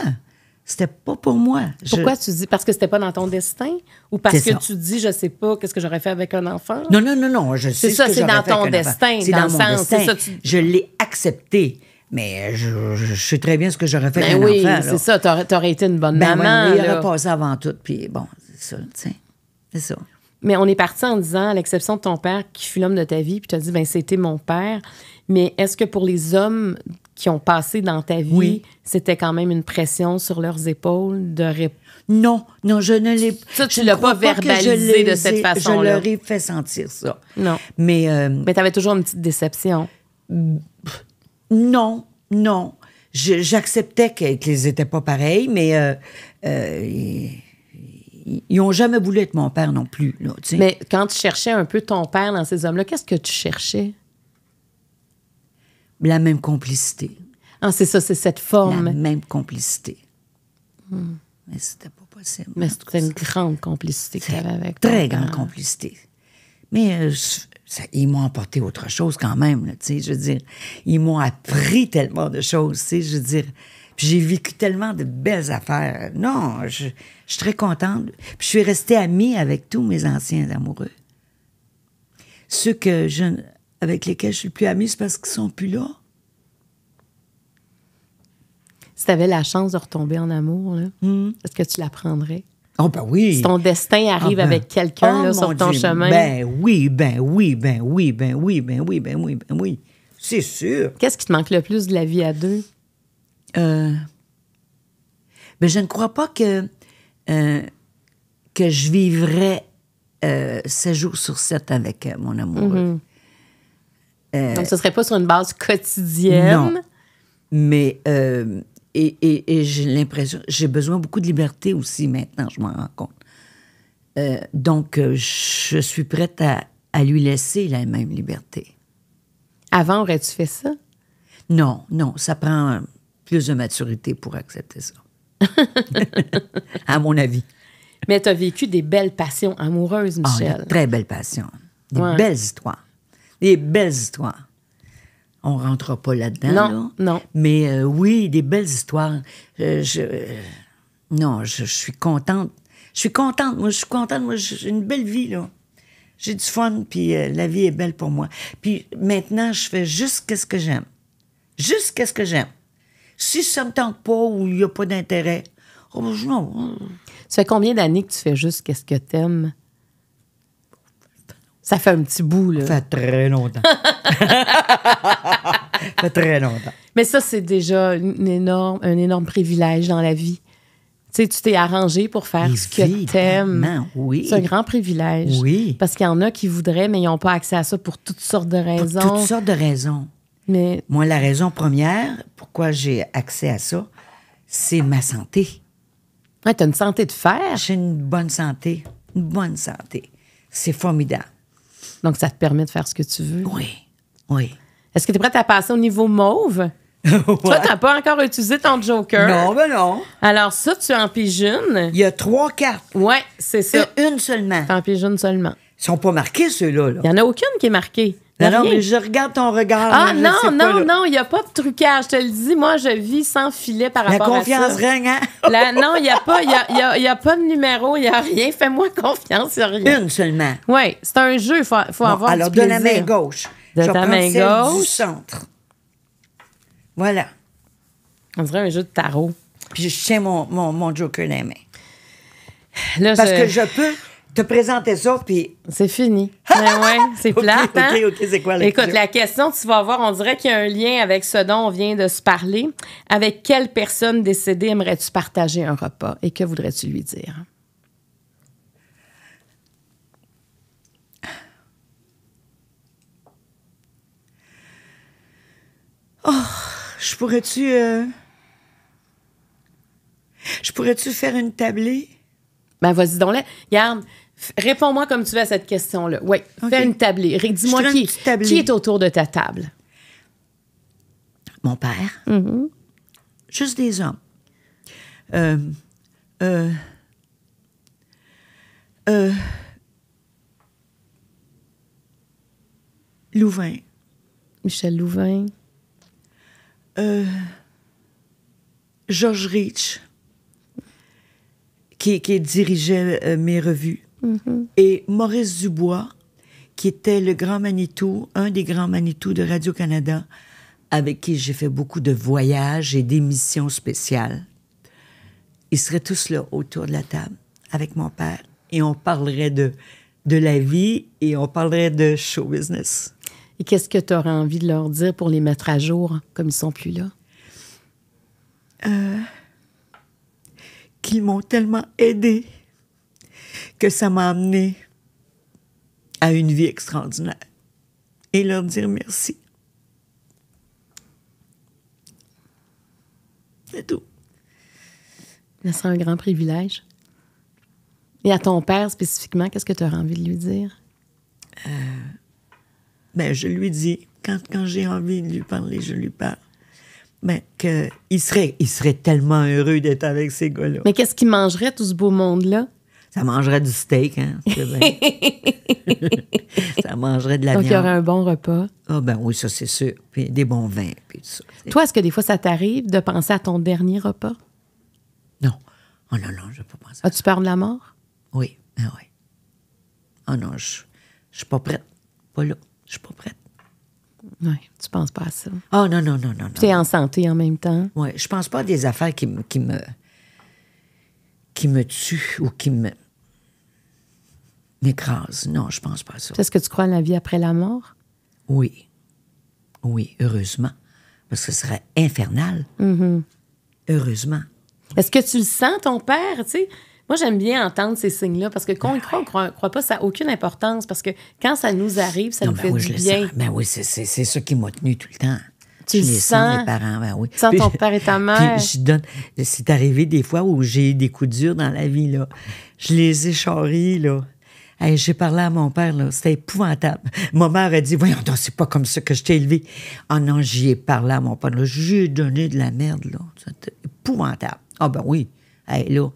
C'était pas pour moi. Pourquoi tu dis parce que c'était pas dans ton destin ou parce que tu dis je sais pas qu'est-ce que j'aurais fait avec un enfant Non non non non, je sais C'est ça, c'est dans ton destin, c'est dans, mon sens, destin. Ça, Je l'ai accepté. Mais je, sais très bien ce que j'aurais fait ben avec oui, un enfant. Oui, c'est ça, t'aurais aurais été une bonne ben maman. Oui, il aurait passé avant tout puis bon, c'est ça, c'est ça. Mais on est parti en disant, à l'exception de ton père qui fut l'homme de ta vie, puis tu as dit, ben c'était mon père. Mais est-ce que pour les hommes qui ont passé dans ta vie, c'était quand même une pression sur leurs épaules de répondre? Non, non, je ne l'ai l'as pas verbalisé de cette façon-là. Je leur ai fait sentir ça. Non. Mais. Euh, tu avais toujours une petite déception. Non, non. j'acceptais qu'ils n'étaient pas pareils, mais euh, euh, ils n'ont jamais voulu être mon père non plus. Mais quand tu cherchais un peu ton père dans ces hommes-là, qu'est-ce que tu cherchais? La même complicité. Ah, c'est ça, c'est cette forme. La même complicité. Hmm. Mais c'était pas possible. Mais c'était une grande complicité que tu avais avec Très grande complicité. Mais euh, ils m'ont apporté autre chose quand même, Je dire, ils m'ont appris tellement de choses, Je veux dire, j'ai vécu tellement de belles affaires. Non, je, suis très contente. je suis restée amie avec tous mes anciens amoureux. Ceux que je, avec lesquels je suis plus amie, c'est parce qu'ils sont plus là. Si tu avais la chance de retomber en amour, hmm. est-ce que tu l'apprendrais? prendrais? Oh ben oui. Si ton destin arrive ah, ben. avec quelqu'un oh, sur ton chemin. Ben, ben oui, ben oui, ben oui, ben oui, ben oui, ben oui, ben oui. C'est sûr. Qu'est-ce qui te manque le plus de la vie à deux? euh, ben, je ne crois pas que, euh, que je vivrais euh, jours sur 7 avec euh, mon amoureux. Mm-hmm. Euh, donc, ce ne serait pas sur une base quotidienne. Mais, et, et, j'ai l'impression, j'ai besoin beaucoup de liberté aussi maintenant, je m'en rends compte. donc, je suis prête à, à lui laisser la même liberté. Avant, aurais-tu fait ça? Non, non, ça prend plus de maturité pour accepter ça. à mon avis. Mais tu as vécu des belles passions amoureuses, ah, Michel. très belles passions. Des belles histoires. Des belles histoires. On ne rentrera pas là-dedans. Non, non. Mais euh, oui, des belles histoires. Euh, je, non, je, suis contente. Je suis contente. Moi, je suis contente. Moi, j'ai une belle vie, là. J'ai du fun, puis euh, la vie est belle pour moi. Puis maintenant, je fais juste ce que j'aime. Juste ce que j'aime. Si ça me tente pas ou il n'y a pas d'intérêt, oh, non. Ça fait combien d'années que tu fais juste qu'est-ce que t'aimes? Ça fait un petit bout, là. Ça fait très longtemps. ça fait très longtemps. Mais ça, c'est déjà une énorme, un énorme privilège dans la vie. Tu sais, tu t'es arrangé pour faire ce que t'aimes. Oui. C'est un grand privilège. Oui. Parce qu'il y en a qui voudraient, mais ils n'ont pas accès à ça pour toutes sortes de raisons. Pour toutes sortes de raisons. Moi, la raison première pourquoi j'ai accès à ça, c'est ma santé. Ouais, t'as une santé de fer. J'ai une bonne santé. Une bonne santé. C'est formidable. Donc, ça te permet de faire ce que tu veux. Oui, oui. Est-ce que tu es prête à passer au niveau mauve? Toi, t'as pas encore utilisé ton Joker. Non, ben non. Alors ça, tu en pigeon Il y a trois cartes. Oui, c'est ça. Une, seulement. Un en seulement. Ils sont pas marqués, ceux-là. Il y en a aucune qui est marquée. Non, mais je regarde ton regard. Ah non, non, non, il n'y a pas de trucage. Je te le dis, moi, je vis sans filet par rapport à ça. La confiance règne, hein? La, non, il n'y a, pas, y a, y a, y a pas de numéro, il n'y a rien. Fais-moi confiance, il a rien. Une seulement. Oui, c'est un jeu, il faut, faut avoir alors, du plaisir. Alors, de la main gauche. De je main gauche. du centre. Voilà. On dirait un jeu de tarot. Puis je tiens mon, mon, mon joker dans la main. Là, Parce que je peux te présentais ça, puis. C'est fini. Mais ouais, c'est plat, Hein? OK, OK, c'est quoi la Écoute, la question, tu vas voir, on dirait qu'il y a un lien avec ce dont on vient de se parler. Avec quelle personne décédée aimerais-tu partager un repas et que voudrais-tu lui dire? Oh, je pourrais-tu. Euh, je pourrais-tu faire une tablée? Ben, vas-y donc là. Regarde, réponds-moi comme tu veux à cette question-là. Oui, fais une table. Dis-moi qui, est autour de ta table. Mon père. Mm-hmm. Juste des hommes. Euh, euh, euh, Louvain. Michel Louvain. Georges Rich qui, dirigeait euh, mes revues, mm-hmm. et Maurice Dubois, qui était le grand Manitou, un des grands Manitou de Radio-Canada, avec qui j'ai fait beaucoup de voyages et d'émissions spéciales. Ils seraient tous là autour de la table avec mon père et on parlerait de, de la vie et on parlerait de show business. Et qu'est-ce que tu aurais envie de leur dire pour les mettre à jour comme ils sont plus là? Euh, qui m'ont tellement aidé que ça m'a amené à une vie extraordinaire et leur dire merci. C'est tout. C'est un grand privilège. Et à ton père spécifiquement, qu'est-ce que tu as envie de lui dire? Euh, ben, je lui dis, quand, quand j'ai envie de lui parler, je lui parle ben, qu'il serait, il serait tellement heureux d'être avec ces gars-là. Mais qu'est-ce qu'il mangerait, tout ce beau monde-là? Ça mangerait du steak, hein? Ben, ça mangerait de la viande. Donc, il y aurait un bon repas. Ah, ben oui, ça, c'est sûr. Puis des bons vins, puis tout ça. Toi, est-ce que des fois, ça t'arrive de penser à ton dernier repas? Non. Oh non, non, je pas pensé. tu parles de la mort? Oui, ah oui. Oh non, je, ne suis pas prête. Pas là. Je suis pas prête. Oui, tu penses pas à ça. Ah oh, non, non, non, non. Tu es en santé en même temps. Oui, je pense pas à des affaires qui, qui me qui me tuent ou qui me m'écrasent. Non, je pense pas à ça. Est-ce que tu crois à la vie après la mort? Oui. Oui, heureusement. Parce que ce serait infernal. Mm-hmm. Heureusement. Est-ce que tu le sens, ton père, tu sais? Moi, j'aime bien entendre ces signes-là parce que qu'on ah croit, on ne croit pas, ça n'a aucune importance parce que quand ça nous arrive, ça nous ben fait du bien. Ben oui, c'est ça qui m'a tenu tout le temps. Tu les sens, mes parents, ben oui. Tu sens ton père et ta mère. C'est arrivé des fois où j'ai eu des coups durs dans la vie, là. Je les ai charris, là. j'ai parlé à mon père, là. C'était épouvantable. Ma mère a dit Voyons, c'est pas comme ça que je t'ai élevé. Ah non, j'y ai parlé à mon père, J'ai donné de la merde, là. C'était épouvantable. Ah, ben oui. là.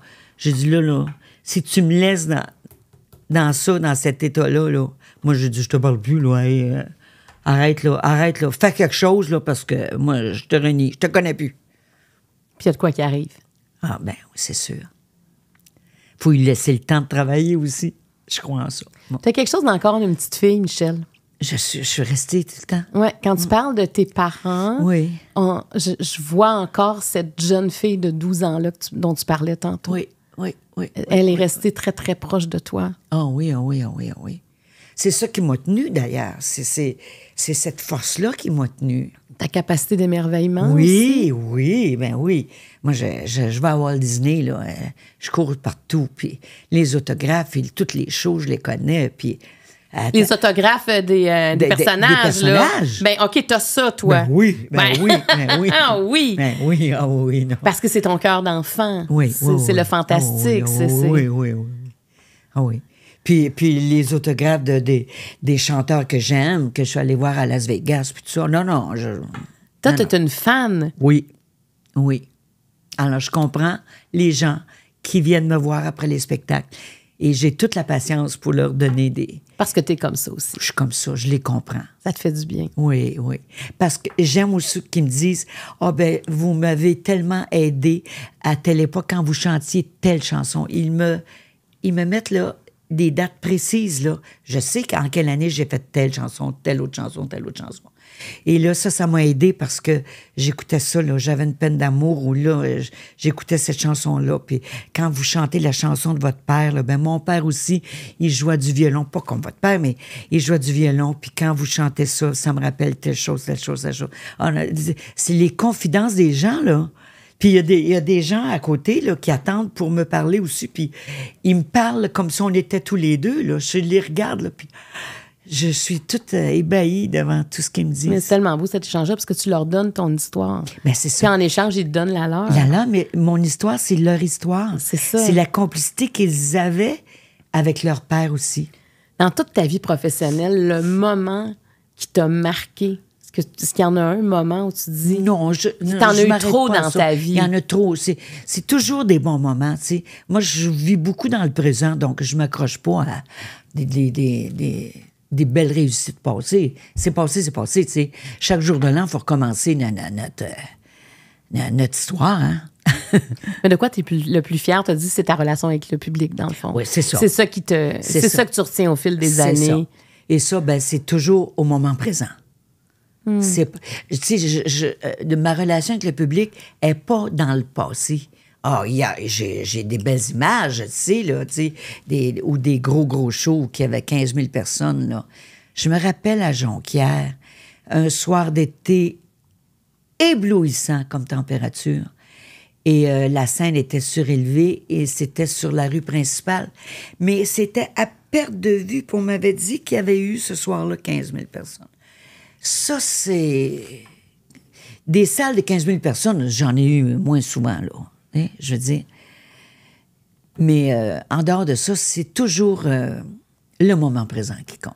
J'ai dit, là, là, si tu me laisses dans, dans ça, dans cet état-là, là, moi, j'ai dit, je te parle plus, là. Euh, arrête, là, arrête, là. Fais quelque chose, là, parce que moi, je te renie. Je te connais plus. Puis il y a de quoi qui arrive. Ah, ben c'est sûr. Faut lui laisser le temps de travailler aussi. Je crois en ça. Tu as quelque chose d'encore d'une petite fille, Michel? Je suis, je suis, restée tout le temps. Oui, quand tu mm. parles de tes parents, oui. je, vois encore cette jeune fille de 12 ans-là dont tu parlais tantôt. Oui, oui, oui. Elle est restée très, très proche de toi. Ah oui, ah oui, ah oui, ah oui. C'est ça qui m'a tenue, d'ailleurs. C'est cette force-là qui m'a tenue. Ta capacité d'émerveillement Oui, aussi. oui, ben oui. Moi, je, vais à Walt Disney, là. Euh, je cours partout, puis les autographes, toutes les choses, je les connais, puis euh, les autographes euh, euh, des, personnages. Des personnages. Bien, Ben, OK, t'as ça, toi. Ben oui, ben, ben oui, ben oui. ah oui. oui, ah oui, non. Parce que c'est ton cœur d'enfant. Oui, C'est le ah fantastique. Ah c'est oui, oui, oui, oui. Ah oui. Puis, puis les autographes des, chanteurs que j'aime, que je suis allée voir à Las Vegas, puis tout ça. Non, non. Toi, t'es une fan. Oui, oui. Alors, je comprends les gens qui viennent me voir après les spectacles. Et j'ai toute la patience pour leur donner des, parce que tu es comme ça aussi. Je suis comme ça, je les comprends. Ça te fait du bien. Oui, oui. Parce que j'aime aussi qu'ils me disent Ah, oh, ben, vous m'avez tellement aidé à telle époque quand vous chantiez telle chanson. Ils me, ils me mettent là des dates précises. Là. Je sais qu'en quelle année j'ai fait telle chanson, telle autre chanson, telle autre chanson. Et là, ça, ça m'a aidé parce que j'écoutais ça, j'avais une peine d'amour où là, j'écoutais cette chanson-là. Puis quand vous chantez la chanson de votre père, ben mon père aussi, il jouait du violon, pas comme votre père, mais il jouait du violon. Puis quand vous chantez ça, ça me rappelle telle chose, telle chose, telle chose. Ah, c'est les confidences des gens, là. Puis il y, a des gens à côté là, qui attendent pour me parler aussi. Puis ils me parlent comme si on était tous les deux. Je les regarde. puis je suis toute euh, ébahie devant tout ce qu'ils me disent. Mais c'est tellement beau cet échange-là parce que tu leur donnes ton histoire. mais ben, c'est ça. Puis en échange, ils te donnent la leur. La leur, mais mon histoire, c'est leur histoire. C'est ça. C'est la complicité qu'ils avaient avec leur père aussi. Dans toute ta vie professionnelle, le moment qui t'a marqué, est-ce qu'il y en a un moment où tu dis. Non, je. T'en as eu trop dans ta vie. Il y en a trop. C'est, toujours des bons moments, tu sais. Moi, je vis beaucoup dans le présent, donc je m'accroche pas à des, des, des des belles réussites passées. C'est passé, c'est passé, tu Chaque jour de l'an, il faut recommencer notre, notre, histoire, hein. Mais de quoi tu es le plus fier? Tu as dit c'est ta relation avec le public, dans le fond. Oui, c'est ça. C'est ça qui te. C'est ça. que tu retiens au fil des années. Ça. Et ça, ben, c'est toujours au moment présent. Hmm. je, euh, de ma relation avec le public n'est pas dans le passé. Ah, j'ai des belles images, tu sais, là, tu sais, des, ou des gros, gros shows qui avaient 15 000 personnes, là. Je me rappelle à Jonquière, un soir d'été éblouissant comme température. Et euh, la scène était surélevée et c'était sur la rue principale. Mais c'était à perte de vue, puis on m'avait dit qu'il y avait eu ce soir-là 15 000 personnes. Ça, c'est. Des salles de 15 000 personnes, j'en ai eu moins souvent, là. Hein, je veux Mais euh, en dehors de ça, c'est toujours euh, le moment présent qui compte.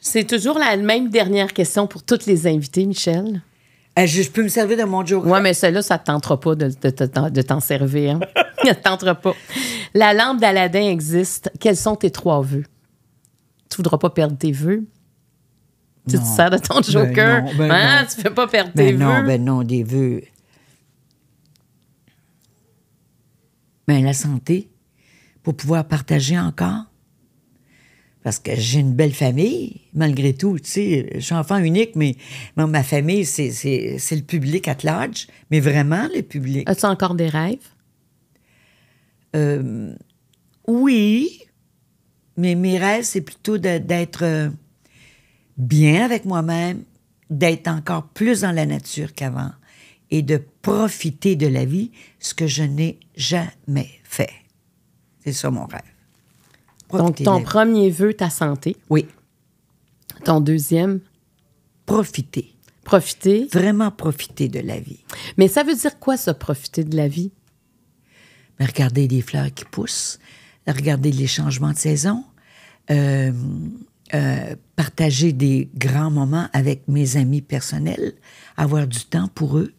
C'est toujours la même dernière question pour toutes les invités, Michel. Euh, je, peux me servir de mon joker. Oui, mais celle-là, ça ne te pas de, de, t'en servir. Hein. ça ne te pas. La lampe d'Aladin existe. Quels sont tes trois vœux? Tu ne voudras pas perdre tes vœux? Tu te sers de ton ben joker. Ben hein? Tu ne peux pas perdre ben tes vœux. Non, ben non, des vœux. ben, la santé pour pouvoir partager encore. Parce que j'ai une belle famille, malgré tout. Tu sais, je suis enfant unique, mais ma famille, c'est, le public à large, mais vraiment le public. As-tu encore des rêves? Euh, oui, mais mes rêves, c'est plutôt d'être euh, bien avec moi-même, d'être encore plus dans la nature qu'avant, et de profiter de la vie, ce que je n'ai jamais fait. C'est ça mon rêve. Donc, ton premier vœu, ta santé. Oui. Ton deuxième? Profiter. Profiter. Vraiment profiter de la vie. Mais ça veut dire quoi, ça, profiter de la vie? Ben, regarder les fleurs qui poussent, regarder les changements de saison, euh, euh, partager des grands moments avec mes amis personnels, avoir du temps pour eux,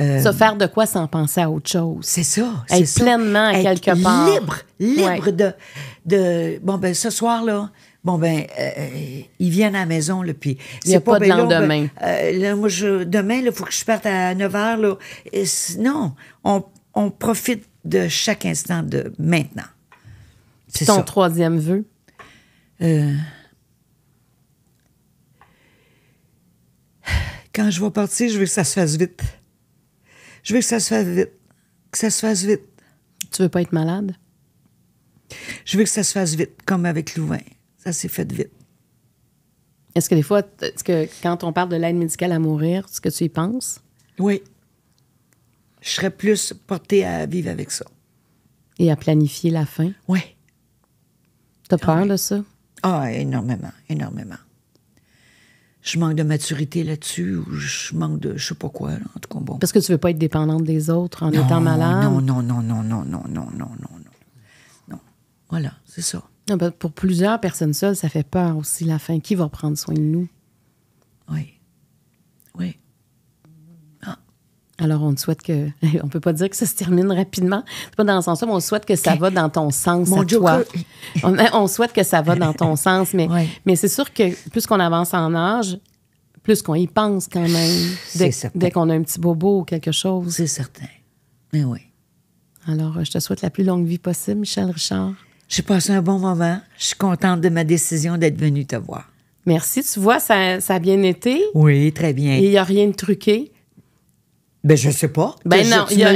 euh, se faire de quoi sans penser à autre chose. C'est ça. Être pleinement à quelque part. Libre, libre de, de. Bon, ben, ce soir-là, bon, ben, euh, euh, ils viennent à la maison, là, puis. Il n'y a pas, de ben, lendemain. demain, il faut que je parte à 9 h, là. non, on, profite de chaque instant de maintenant. C'est ton troisième vœu? Quand je vais partir, je veux que ça se fasse vite. Je veux que ça se fasse vite. Que ça se fasse vite. Tu veux pas être malade? Je veux que ça se fasse vite, comme avec Louvain. Ça s'est fait vite. Est-ce que des fois, est-ce que quand on parle de l'aide médicale à mourir, est-ce que tu y penses? Oui. Je serais plus portée à vivre avec ça. Et à planifier la fin? Ah oui. T'as peur de ça? Ah, énormément, énormément je manque de maturité là-dessus ou je manque de je sais pas quoi. Parce que tu veux pas être dépendante des autres en étant malade. Non, non, non, non, non, non, non, non, non, non. Voilà, c'est ça. Ben, pour plusieurs personnes seules, ça fait peur aussi la fin. Qui va prendre soin de nous? Oui. Oui. Alors, on ne souhaite que. On peut pas dire que ça se termine rapidement. C'est pas dans le sens où on souhaite que ça va dans ton sens à toi. on, souhaite que ça va dans ton sens, mais, mais c'est sûr que plus qu'on avance en âge, plus qu'on y pense quand même. Dès, dès qu'on a un petit bobo ou quelque chose. C'est certain. Mais oui. Alors, euh, je te souhaite la plus longue vie possible, Michel Richard. J'ai passé un bon moment. Je suis contente de ma décision d'être venue te voir. Merci. Tu vois, ça, ça a bien été. Oui, très bien. Il n'y a rien de truqué. Ben, je sais pas. Ben non, il tu y a,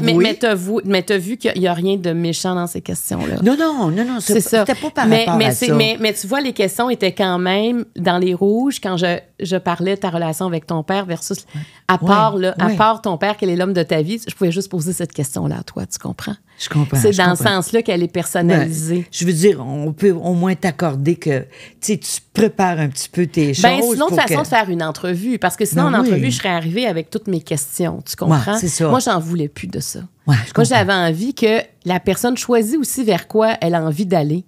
mais, Mais, vu, vu qu'il n'y a rien de méchant dans ces questions-là. Non, non, non, non, c'est ça. C'était pas par mais, rapport mais à ça. Mais, tu vois, les questions étaient quand même dans les rouges quand je, je parlais de ta relation avec ton père versus... À part, à part ton père, quel est l'homme de ta vie, je pouvais juste poser cette question-là à toi, tu comprends? Je comprends. C'est dans ce sens-là qu'elle est personnalisée. je veux dire, on peut au moins t'accorder que tu prépares un petit peu tes ben, choses. Ben, sinon, de façon de faire une entrevue, parce que sinon, ben en entrevue, je serais arrivée avec toutes mes questions tu comprends? Moi, j'en voulais plus de ça. Moi, j'avais envie que la personne choisisse aussi vers quoi elle a envie d'aller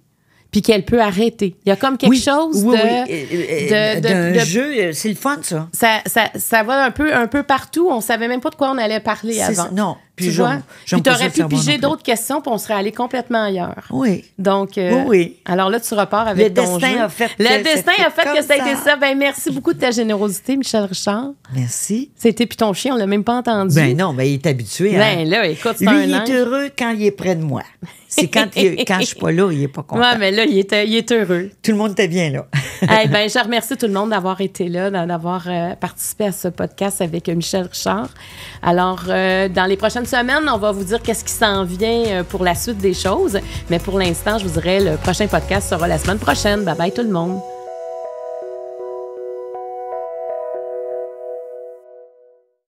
puis qu'elle peut arrêter. Il y a comme quelque chose de, de, de, de jeu, euh, c'est le fun ça. Ça, ça. ça va un peu un peu partout, on savait même pas de quoi on allait parler avant. non, puis tu je, vois, tu aurais pu piger d'autres questions, puis on serait allé complètement ailleurs. Oui. Donc euh, oui, Alors là tu repars avec le ton destin A fait le destin a fait que ça a été ça. Ben merci beaucoup de ta générosité Michel Richard. Merci. C'était puis ton chien, on l'a même pas entendu. Ben non, ben il est habitué. Hein. Ben là écoute, il est heureux quand il est près de moi. C'est quand, je quand je suis pas là, il est pas content. Oui, mais là, il est, il est, heureux. Tout le monde était bien là. Eh ben, je remercie tout le monde d'avoir été là, d'avoir euh, participé à ce podcast avec euh, Michel Richard. Alors, euh, dans les prochaines semaines, on va vous dire qu'est-ce qui s'en vient pour la suite des choses. Mais pour l'instant, je vous dirais, le prochain podcast sera la semaine prochaine. Bye bye tout le monde.